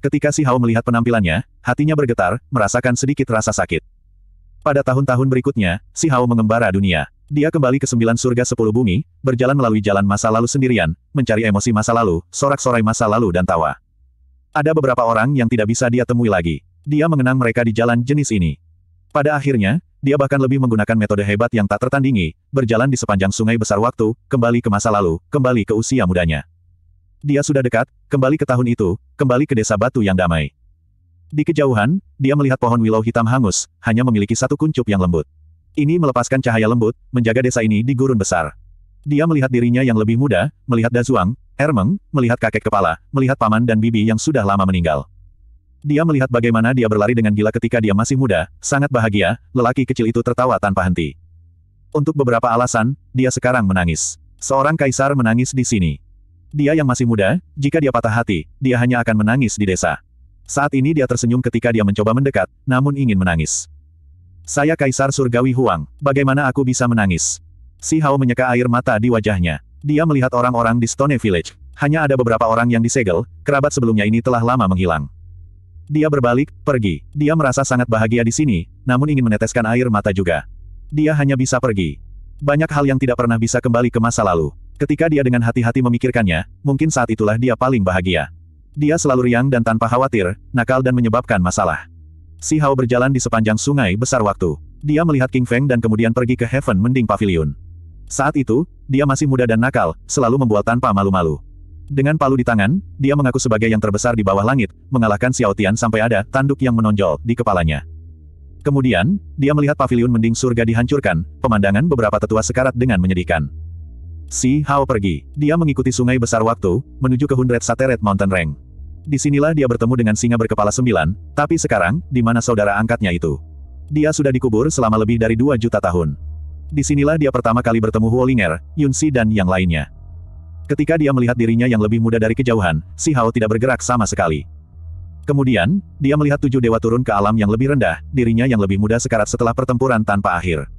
Ketika Si Hao melihat penampilannya, hatinya bergetar, merasakan sedikit rasa sakit. Pada tahun-tahun berikutnya, Si Hao mengembara dunia. Dia kembali ke sembilan surga sepuluh bumi, berjalan melalui jalan masa lalu sendirian, mencari emosi masa lalu, sorak-sorai masa lalu dan tawa. Ada beberapa orang yang tidak bisa dia temui lagi. Dia mengenang mereka di jalan jenis ini. Pada akhirnya, dia bahkan lebih menggunakan metode hebat yang tak tertandingi, berjalan di sepanjang sungai besar waktu, kembali ke masa lalu, kembali ke usia mudanya. Dia sudah dekat, kembali ke tahun itu, kembali ke desa batu yang damai. Di kejauhan, dia melihat pohon willow hitam hangus, hanya memiliki satu kuncup yang lembut. Ini melepaskan cahaya lembut, menjaga desa ini di gurun besar. Dia melihat dirinya yang lebih muda, melihat Dazuang, Ermeng, melihat kakek kepala, melihat paman dan bibi yang sudah lama meninggal. Dia melihat bagaimana dia berlari dengan gila ketika dia masih muda, sangat bahagia, lelaki kecil itu tertawa tanpa henti. Untuk beberapa alasan, dia sekarang menangis. Seorang kaisar menangis di sini. Dia yang masih muda, jika dia patah hati, dia hanya akan menangis di desa. Saat ini dia tersenyum ketika dia mencoba mendekat, namun ingin menangis. Saya Kaisar Surgawi Huang, bagaimana aku bisa menangis? Si Hao menyeka air mata di wajahnya. Dia melihat orang-orang di Stone Village. Hanya ada beberapa orang yang disegel, kerabat sebelumnya ini telah lama menghilang. Dia berbalik, pergi. Dia merasa sangat bahagia di sini, namun ingin meneteskan air mata juga. Dia hanya bisa pergi. Banyak hal yang tidak pernah bisa kembali ke masa lalu. Ketika dia dengan hati-hati memikirkannya, mungkin saat itulah dia paling bahagia. Dia selalu riang dan tanpa khawatir, nakal dan menyebabkan masalah. Si Hao berjalan di sepanjang sungai besar waktu. Dia melihat King Feng dan kemudian pergi ke Heaven Mending Pavilion. Saat itu, dia masih muda dan nakal, selalu membuat tanpa malu-malu. Dengan palu di tangan, dia mengaku sebagai yang terbesar di bawah langit, mengalahkan Xiao Tian sampai ada tanduk yang menonjol di kepalanya. Kemudian, dia melihat pavilion mending surga dihancurkan, pemandangan beberapa tetua sekarat dengan menyedihkan. Si Hao pergi. Dia mengikuti sungai besar waktu, menuju ke Hundred Sateret Mountain Range. sinilah dia bertemu dengan singa berkepala sembilan, tapi sekarang, di mana saudara angkatnya itu? Dia sudah dikubur selama lebih dari dua juta tahun. Di sinilah dia pertama kali bertemu Huolinger, Yunsi dan yang lainnya. Ketika dia melihat dirinya yang lebih muda dari kejauhan, Si Hao tidak bergerak sama sekali. Kemudian, dia melihat tujuh dewa turun ke alam yang lebih rendah, dirinya yang lebih muda sekarat setelah pertempuran tanpa akhir.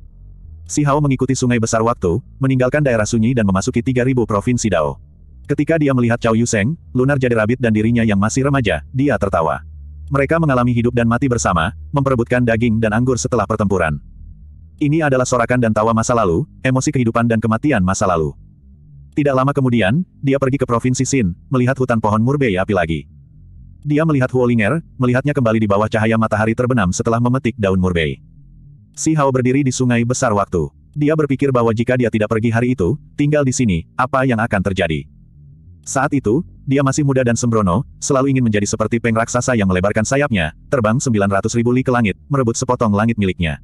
Si Hao mengikuti sungai besar waktu, meninggalkan daerah sunyi dan memasuki 3000 provinsi Dao. Ketika dia melihat Cao Yuseng, Lunar Jadi Rabbit dan dirinya yang masih remaja, dia tertawa. Mereka mengalami hidup dan mati bersama, memperebutkan daging dan anggur setelah pertempuran. Ini adalah sorakan dan tawa masa lalu, emosi kehidupan dan kematian masa lalu. Tidak lama kemudian, dia pergi ke Provinsi Sin, melihat hutan pohon murbei api lagi. Dia melihat Huolinger, melihatnya kembali di bawah cahaya matahari terbenam setelah memetik daun murbei. Si Hao berdiri di sungai besar waktu. Dia berpikir bahwa jika dia tidak pergi hari itu, tinggal di sini, apa yang akan terjadi? Saat itu, dia masih muda dan sembrono, selalu ingin menjadi seperti peng raksasa yang melebarkan sayapnya, terbang 900 ribu li ke langit, merebut sepotong langit miliknya.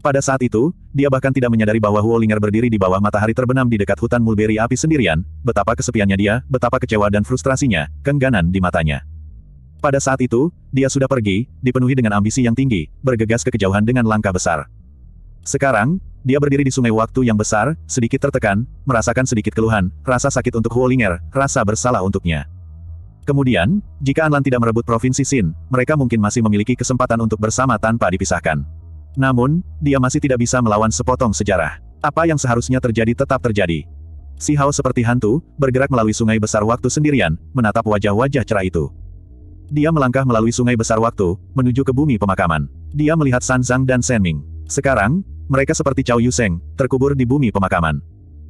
Pada saat itu, dia bahkan tidak menyadari bahwa Huolinger berdiri di bawah matahari terbenam di dekat hutan mulberry api sendirian, betapa kesepiannya dia, betapa kecewa dan frustrasinya, kengganan di matanya. Pada saat itu, dia sudah pergi, dipenuhi dengan ambisi yang tinggi, bergegas ke kejauhan dengan langkah besar. Sekarang, dia berdiri di sungai waktu yang besar, sedikit tertekan, merasakan sedikit keluhan, rasa sakit untuk Huolinger, rasa bersalah untuknya. Kemudian, jika Anlan tidak merebut provinsi Sin, mereka mungkin masih memiliki kesempatan untuk bersama tanpa dipisahkan. Namun, dia masih tidak bisa melawan sepotong sejarah. Apa yang seharusnya terjadi tetap terjadi. Si Hao seperti hantu, bergerak melalui sungai besar waktu sendirian, menatap wajah-wajah cerah itu. Dia melangkah melalui sungai besar waktu, menuju ke bumi pemakaman. Dia melihat San Zhang dan Shen Ming. Sekarang, mereka seperti Cao Yuseng, terkubur di bumi pemakaman.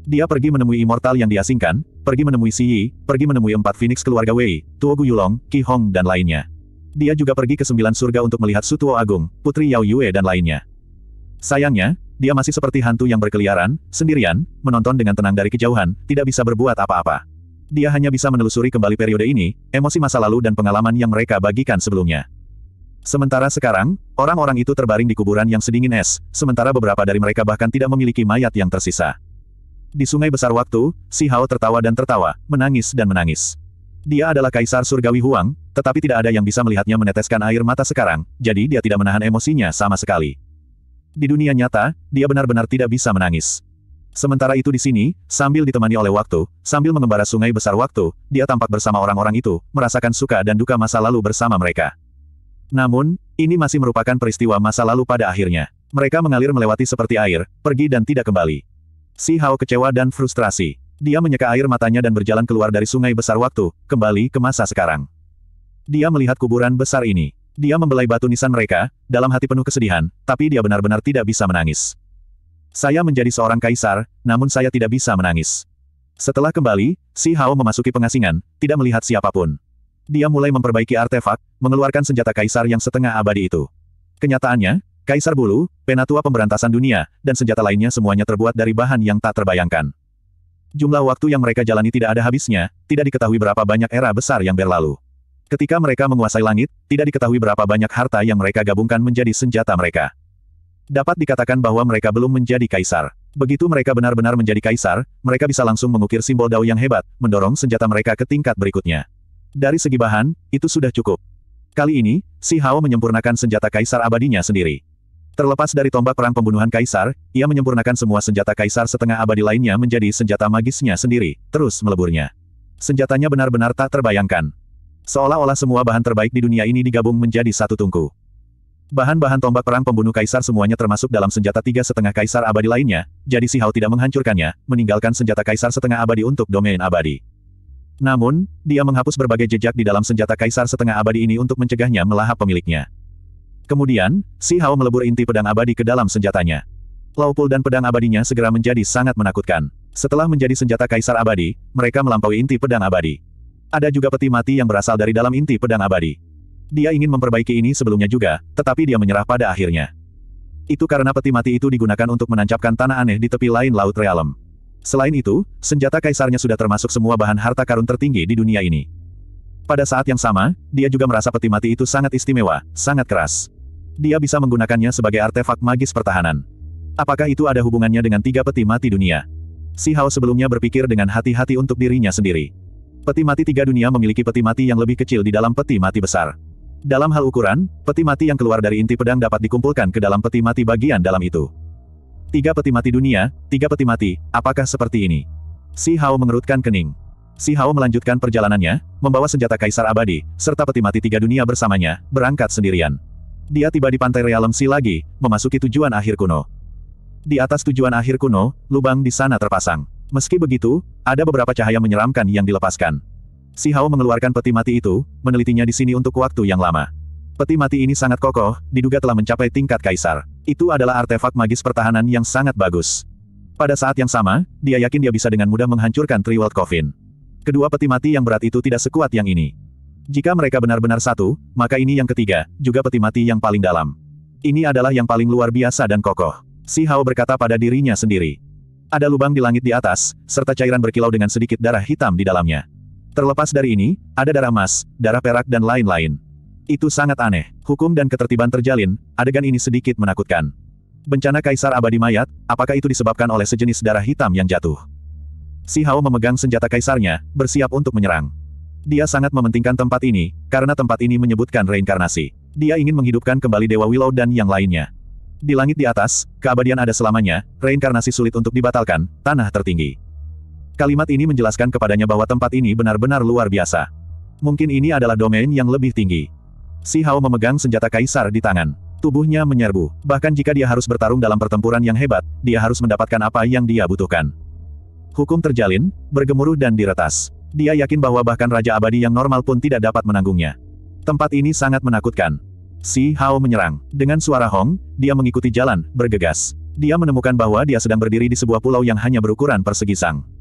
Dia pergi menemui immortal yang diasingkan, pergi menemui Si Yi, pergi menemui empat phoenix keluarga Wei, Tuo Yulong, Qi Hong dan lainnya. Dia juga pergi ke sembilan surga untuk melihat Sutuo Agung, Putri Yao Yue dan lainnya. Sayangnya, dia masih seperti hantu yang berkeliaran, sendirian, menonton dengan tenang dari kejauhan, tidak bisa berbuat apa-apa. Dia hanya bisa menelusuri kembali periode ini, emosi masa lalu dan pengalaman yang mereka bagikan sebelumnya. Sementara sekarang, orang-orang itu terbaring di kuburan yang sedingin es, sementara beberapa dari mereka bahkan tidak memiliki mayat yang tersisa. Di sungai besar waktu, Si Hao tertawa dan tertawa, menangis dan menangis. Dia adalah kaisar surgawi Huang, tetapi tidak ada yang bisa melihatnya meneteskan air mata sekarang, jadi dia tidak menahan emosinya sama sekali. Di dunia nyata, dia benar-benar tidak bisa menangis. Sementara itu di sini, sambil ditemani oleh waktu, sambil mengembara sungai besar waktu, dia tampak bersama orang-orang itu, merasakan suka dan duka masa lalu bersama mereka. Namun, ini masih merupakan peristiwa masa lalu pada akhirnya. Mereka mengalir melewati seperti air, pergi dan tidak kembali. Si Hao kecewa dan frustrasi. Dia menyeka air matanya dan berjalan keluar dari sungai besar waktu, kembali ke masa sekarang. Dia melihat kuburan besar ini. Dia membelai batu nisan mereka, dalam hati penuh kesedihan, tapi dia benar-benar tidak bisa menangis. Saya menjadi seorang kaisar, namun saya tidak bisa menangis. Setelah kembali, Si Hao memasuki pengasingan, tidak melihat siapapun. Dia mulai memperbaiki artefak, mengeluarkan senjata kaisar yang setengah abadi itu. Kenyataannya, kaisar bulu, penatua pemberantasan dunia, dan senjata lainnya semuanya terbuat dari bahan yang tak terbayangkan. Jumlah waktu yang mereka jalani tidak ada habisnya, tidak diketahui berapa banyak era besar yang berlalu. Ketika mereka menguasai langit, tidak diketahui berapa banyak harta yang mereka gabungkan menjadi senjata mereka. Dapat dikatakan bahwa mereka belum menjadi kaisar. Begitu mereka benar-benar menjadi kaisar, mereka bisa langsung mengukir simbol dao yang hebat, mendorong senjata mereka ke tingkat berikutnya. Dari segi bahan, itu sudah cukup. Kali ini, Si Hao menyempurnakan senjata kaisar abadinya sendiri. Terlepas dari tombak perang pembunuhan kaisar, ia menyempurnakan semua senjata kaisar setengah abadi lainnya menjadi senjata magisnya sendiri, terus meleburnya. Senjatanya benar-benar tak terbayangkan. Seolah-olah semua bahan terbaik di dunia ini digabung menjadi satu tungku. Bahan-bahan tombak perang pembunuh kaisar semuanya termasuk dalam senjata tiga setengah kaisar abadi lainnya, jadi si Hao tidak menghancurkannya, meninggalkan senjata kaisar setengah abadi untuk domain abadi. Namun, dia menghapus berbagai jejak di dalam senjata kaisar setengah abadi ini untuk mencegahnya melahap pemiliknya. Kemudian, si Hao melebur inti pedang abadi ke dalam senjatanya. Laupul dan pedang abadinya segera menjadi sangat menakutkan. Setelah menjadi senjata kaisar abadi, mereka melampaui inti pedang abadi. Ada juga peti mati yang berasal dari dalam inti pedang abadi. Dia ingin memperbaiki ini sebelumnya juga, tetapi dia menyerah pada akhirnya. Itu karena peti mati itu digunakan untuk menancapkan tanah aneh di tepi lain Laut Realem. Selain itu, senjata kaisarnya sudah termasuk semua bahan harta karun tertinggi di dunia ini. Pada saat yang sama, dia juga merasa peti mati itu sangat istimewa, sangat keras. Dia bisa menggunakannya sebagai artefak magis pertahanan. Apakah itu ada hubungannya dengan tiga peti mati dunia? Si Hao sebelumnya berpikir dengan hati-hati untuk dirinya sendiri. Peti mati tiga dunia memiliki peti mati yang lebih kecil di dalam peti mati besar. Dalam hal ukuran, peti mati yang keluar dari inti pedang dapat dikumpulkan ke dalam peti mati bagian dalam itu. Tiga peti mati dunia, tiga peti mati, apakah seperti ini? Si Hao mengerutkan kening. Si Hao melanjutkan perjalanannya, membawa senjata kaisar abadi, serta peti mati tiga dunia bersamanya, berangkat sendirian. Dia tiba di pantai Realem Si lagi, memasuki tujuan akhir kuno. Di atas tujuan akhir kuno, lubang di sana terpasang. Meski begitu, ada beberapa cahaya menyeramkan yang dilepaskan. Si Hao mengeluarkan peti mati itu, menelitinya di sini untuk waktu yang lama. Peti mati ini sangat kokoh, diduga telah mencapai tingkat kaisar. Itu adalah artefak magis pertahanan yang sangat bagus. Pada saat yang sama, dia yakin dia bisa dengan mudah menghancurkan Triwald Coffin. Kedua peti mati yang berat itu tidak sekuat yang ini. Jika mereka benar-benar satu, maka ini yang ketiga, juga peti mati yang paling dalam. Ini adalah yang paling luar biasa dan kokoh. Si Hao berkata pada dirinya sendiri. Ada lubang di langit di atas, serta cairan berkilau dengan sedikit darah hitam di dalamnya. Terlepas dari ini, ada darah emas, darah perak dan lain-lain. Itu sangat aneh. Hukum dan ketertiban terjalin, adegan ini sedikit menakutkan. Bencana Kaisar Abadi Mayat, apakah itu disebabkan oleh sejenis darah hitam yang jatuh? Si Hao memegang senjata kaisarnya, bersiap untuk menyerang. Dia sangat mementingkan tempat ini, karena tempat ini menyebutkan reinkarnasi. Dia ingin menghidupkan kembali Dewa Willow dan yang lainnya. Di langit di atas, keabadian ada selamanya, reinkarnasi sulit untuk dibatalkan, tanah tertinggi. Kalimat ini menjelaskan kepadanya bahwa tempat ini benar-benar luar biasa. Mungkin ini adalah domain yang lebih tinggi. Si Hao memegang senjata kaisar di tangan. Tubuhnya menyerbu. Bahkan jika dia harus bertarung dalam pertempuran yang hebat, dia harus mendapatkan apa yang dia butuhkan. Hukum terjalin, bergemuruh dan diretas. Dia yakin bahwa bahkan Raja Abadi yang normal pun tidak dapat menanggungnya. Tempat ini sangat menakutkan. Si Hao menyerang. Dengan suara Hong, dia mengikuti jalan, bergegas. Dia menemukan bahwa dia sedang berdiri di sebuah pulau yang hanya berukuran persegi sang.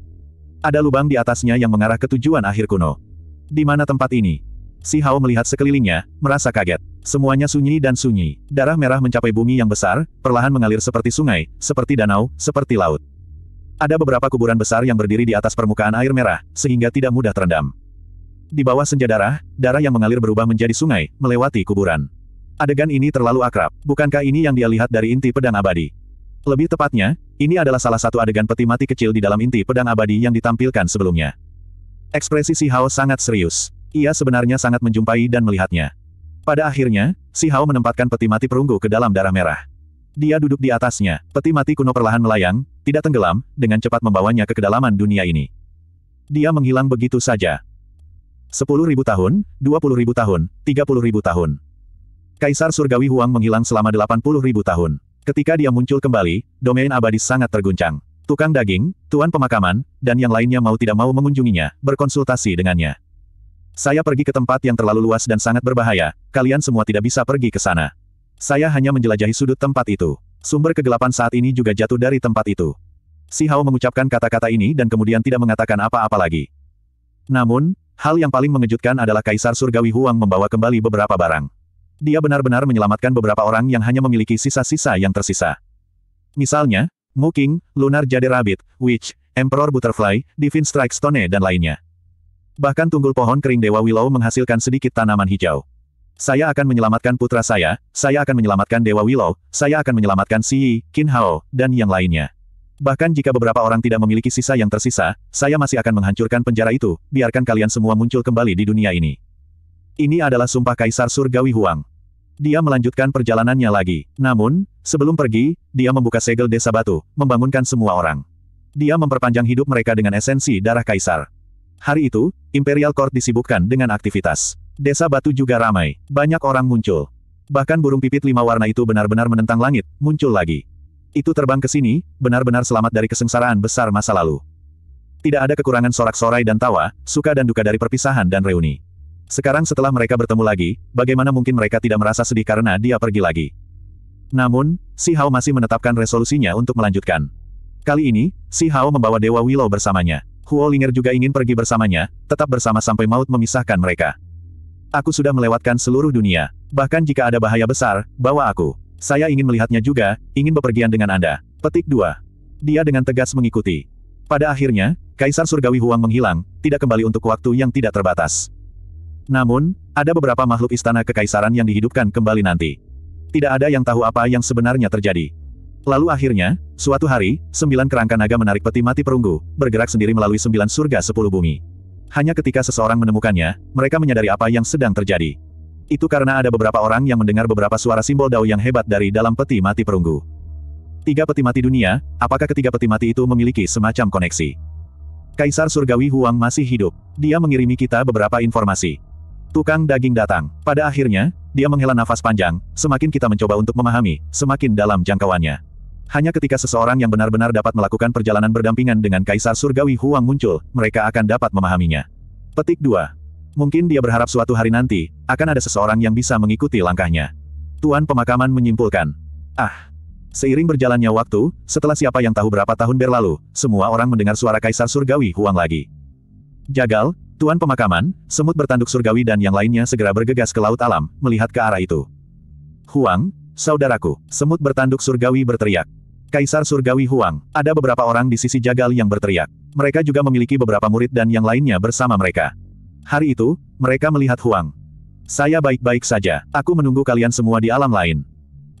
Ada lubang di atasnya yang mengarah ke tujuan akhir kuno. Di mana tempat ini? Si Hao melihat sekelilingnya, merasa kaget. Semuanya sunyi dan sunyi. Darah merah mencapai bumi yang besar, perlahan mengalir seperti sungai, seperti danau, seperti laut. Ada beberapa kuburan besar yang berdiri di atas permukaan air merah, sehingga tidak mudah terendam. Di bawah senja darah, darah yang mengalir berubah menjadi sungai, melewati kuburan. Adegan ini terlalu akrab. Bukankah ini yang dia lihat dari inti pedang abadi? Lebih tepatnya, ini adalah salah satu adegan peti mati kecil di dalam inti pedang abadi yang ditampilkan sebelumnya. Ekspresi Si Hao sangat serius. Ia sebenarnya sangat menjumpai dan melihatnya. Pada akhirnya, Si Hao menempatkan peti mati perunggu ke dalam darah merah. Dia duduk di atasnya, peti mati kuno perlahan melayang, tidak tenggelam, dengan cepat membawanya ke kedalaman dunia ini. Dia menghilang begitu saja. Sepuluh tahun, dua tahun, tiga puluh ribu tahun. Kaisar Surgawi Huang menghilang selama delapan puluh ribu tahun. Ketika dia muncul kembali, domain abadi sangat terguncang. Tukang daging, tuan pemakaman, dan yang lainnya mau tidak mau mengunjunginya, berkonsultasi dengannya. Saya pergi ke tempat yang terlalu luas dan sangat berbahaya, kalian semua tidak bisa pergi ke sana. Saya hanya menjelajahi sudut tempat itu. Sumber kegelapan saat ini juga jatuh dari tempat itu. Si Hao mengucapkan kata-kata ini dan kemudian tidak mengatakan apa-apa lagi. Namun, hal yang paling mengejutkan adalah Kaisar Surgawi Huang membawa kembali beberapa barang. Dia benar-benar menyelamatkan beberapa orang yang hanya memiliki sisa-sisa yang tersisa. Misalnya, Mu King, Lunar Jade Rabbit, Witch, Emperor Butterfly, Divine Strike Stone dan lainnya. Bahkan tunggul pohon kering Dewa Willow menghasilkan sedikit tanaman hijau. Saya akan menyelamatkan putra saya, saya akan menyelamatkan Dewa Willow, saya akan menyelamatkan Si Qin Hao, dan yang lainnya. Bahkan jika beberapa orang tidak memiliki sisa yang tersisa, saya masih akan menghancurkan penjara itu, biarkan kalian semua muncul kembali di dunia ini. Ini adalah sumpah Kaisar Surgawi Huang. Dia melanjutkan perjalanannya lagi. Namun, sebelum pergi, dia membuka segel desa batu, membangunkan semua orang. Dia memperpanjang hidup mereka dengan esensi darah Kaisar. Hari itu, Imperial Court disibukkan dengan aktivitas. Desa batu juga ramai, banyak orang muncul. Bahkan burung pipit lima warna itu benar-benar menentang langit, muncul lagi. Itu terbang ke sini, benar-benar selamat dari kesengsaraan besar masa lalu. Tidak ada kekurangan sorak-sorai dan tawa, suka dan duka dari perpisahan dan reuni. Sekarang setelah mereka bertemu lagi, bagaimana mungkin mereka tidak merasa sedih karena dia pergi lagi? Namun, Si Hao masih menetapkan resolusinya untuk melanjutkan. Kali ini, Si Hao membawa Dewa Willow bersamanya. Huo Linger juga ingin pergi bersamanya, tetap bersama sampai maut memisahkan mereka. Aku sudah melewatkan seluruh dunia. Bahkan jika ada bahaya besar, bawa aku. Saya ingin melihatnya juga, ingin bepergian dengan Anda. Petik 2. Dia dengan tegas mengikuti. Pada akhirnya, Kaisar Surgawi Huang menghilang, tidak kembali untuk waktu yang tidak terbatas. Namun, ada beberapa makhluk istana kekaisaran yang dihidupkan kembali nanti. Tidak ada yang tahu apa yang sebenarnya terjadi. Lalu akhirnya, suatu hari, sembilan kerangka naga menarik peti mati perunggu, bergerak sendiri melalui sembilan surga sepuluh bumi. Hanya ketika seseorang menemukannya, mereka menyadari apa yang sedang terjadi. Itu karena ada beberapa orang yang mendengar beberapa suara simbol dao yang hebat dari dalam peti mati perunggu. Tiga peti mati dunia, apakah ketiga peti mati itu memiliki semacam koneksi? Kaisar Surgawi Huang masih hidup. Dia mengirimi kita beberapa informasi. Tukang daging datang. Pada akhirnya, dia menghela nafas panjang, semakin kita mencoba untuk memahami, semakin dalam jangkauannya. Hanya ketika seseorang yang benar-benar dapat melakukan perjalanan berdampingan dengan Kaisar Surgawi Huang muncul, mereka akan dapat memahaminya. Petik 2. Mungkin dia berharap suatu hari nanti, akan ada seseorang yang bisa mengikuti langkahnya. Tuan pemakaman menyimpulkan. Ah. Seiring berjalannya waktu, setelah siapa yang tahu berapa tahun berlalu, semua orang mendengar suara Kaisar Surgawi Huang lagi. Jagal, Tuan pemakaman, semut bertanduk surgawi dan yang lainnya segera bergegas ke laut alam, melihat ke arah itu. Huang, saudaraku, semut bertanduk surgawi berteriak. Kaisar Surgawi Huang, ada beberapa orang di sisi Jagal yang berteriak. Mereka juga memiliki beberapa murid dan yang lainnya bersama mereka. Hari itu, mereka melihat Huang. Saya baik-baik saja, aku menunggu kalian semua di alam lain.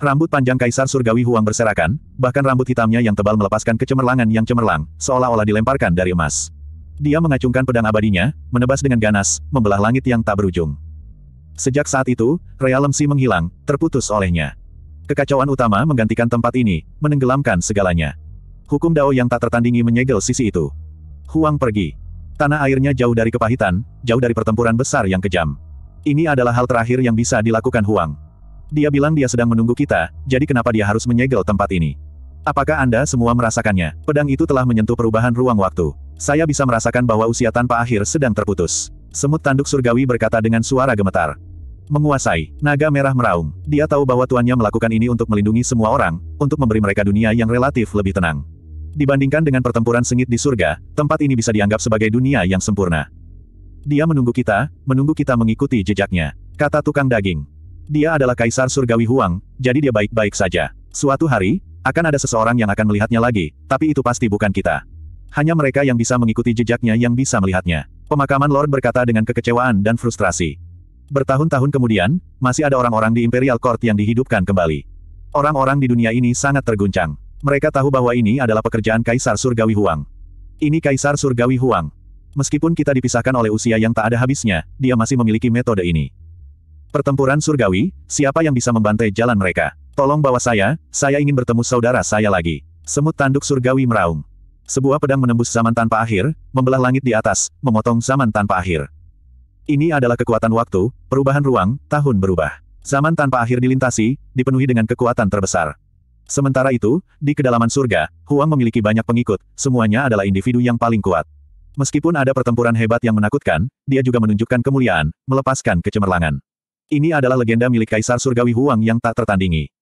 Rambut panjang Kaisar Surgawi Huang berserakan, bahkan rambut hitamnya yang tebal melepaskan kecemerlangan yang cemerlang, seolah-olah dilemparkan dari emas. Dia mengacungkan pedang abadinya, menebas dengan ganas, membelah langit yang tak berujung. Sejak saat itu, si menghilang, terputus olehnya. Kekacauan utama menggantikan tempat ini, menenggelamkan segalanya. Hukum Dao yang tak tertandingi menyegel sisi itu. Huang pergi. Tanah airnya jauh dari kepahitan, jauh dari pertempuran besar yang kejam. Ini adalah hal terakhir yang bisa dilakukan Huang. Dia bilang dia sedang menunggu kita, jadi kenapa dia harus menyegel tempat ini? Apakah Anda semua merasakannya? Pedang itu telah menyentuh perubahan ruang waktu. Saya bisa merasakan bahwa usia tanpa akhir sedang terputus. Semut tanduk surgawi berkata dengan suara gemetar. Menguasai, naga merah meraung. Dia tahu bahwa tuannya melakukan ini untuk melindungi semua orang, untuk memberi mereka dunia yang relatif lebih tenang. Dibandingkan dengan pertempuran sengit di surga, tempat ini bisa dianggap sebagai dunia yang sempurna. Dia menunggu kita, menunggu kita mengikuti jejaknya. Kata tukang daging. Dia adalah kaisar surgawi Huang, jadi dia baik-baik saja. Suatu hari, akan ada seseorang yang akan melihatnya lagi, tapi itu pasti bukan kita hanya mereka yang bisa mengikuti jejaknya yang bisa melihatnya. Pemakaman Lord berkata dengan kekecewaan dan frustrasi. Bertahun-tahun kemudian, masih ada orang-orang di Imperial Court yang dihidupkan kembali. Orang-orang di dunia ini sangat terguncang. Mereka tahu bahwa ini adalah pekerjaan Kaisar Surgawi Huang. Ini Kaisar Surgawi Huang. Meskipun kita dipisahkan oleh usia yang tak ada habisnya, dia masih memiliki metode ini. Pertempuran Surgawi, siapa yang bisa membantai jalan mereka? Tolong bawa saya, saya ingin bertemu saudara saya lagi. Semut tanduk Surgawi meraung. Sebuah pedang menembus zaman tanpa akhir, membelah langit di atas, memotong zaman tanpa akhir. Ini adalah kekuatan waktu, perubahan ruang, tahun berubah. Zaman tanpa akhir dilintasi, dipenuhi dengan kekuatan terbesar. Sementara itu, di kedalaman surga, Huang memiliki banyak pengikut, semuanya adalah individu yang paling kuat. Meskipun ada pertempuran hebat yang menakutkan, dia juga menunjukkan kemuliaan, melepaskan kecemerlangan. Ini adalah legenda milik Kaisar Surgawi Huang yang tak tertandingi.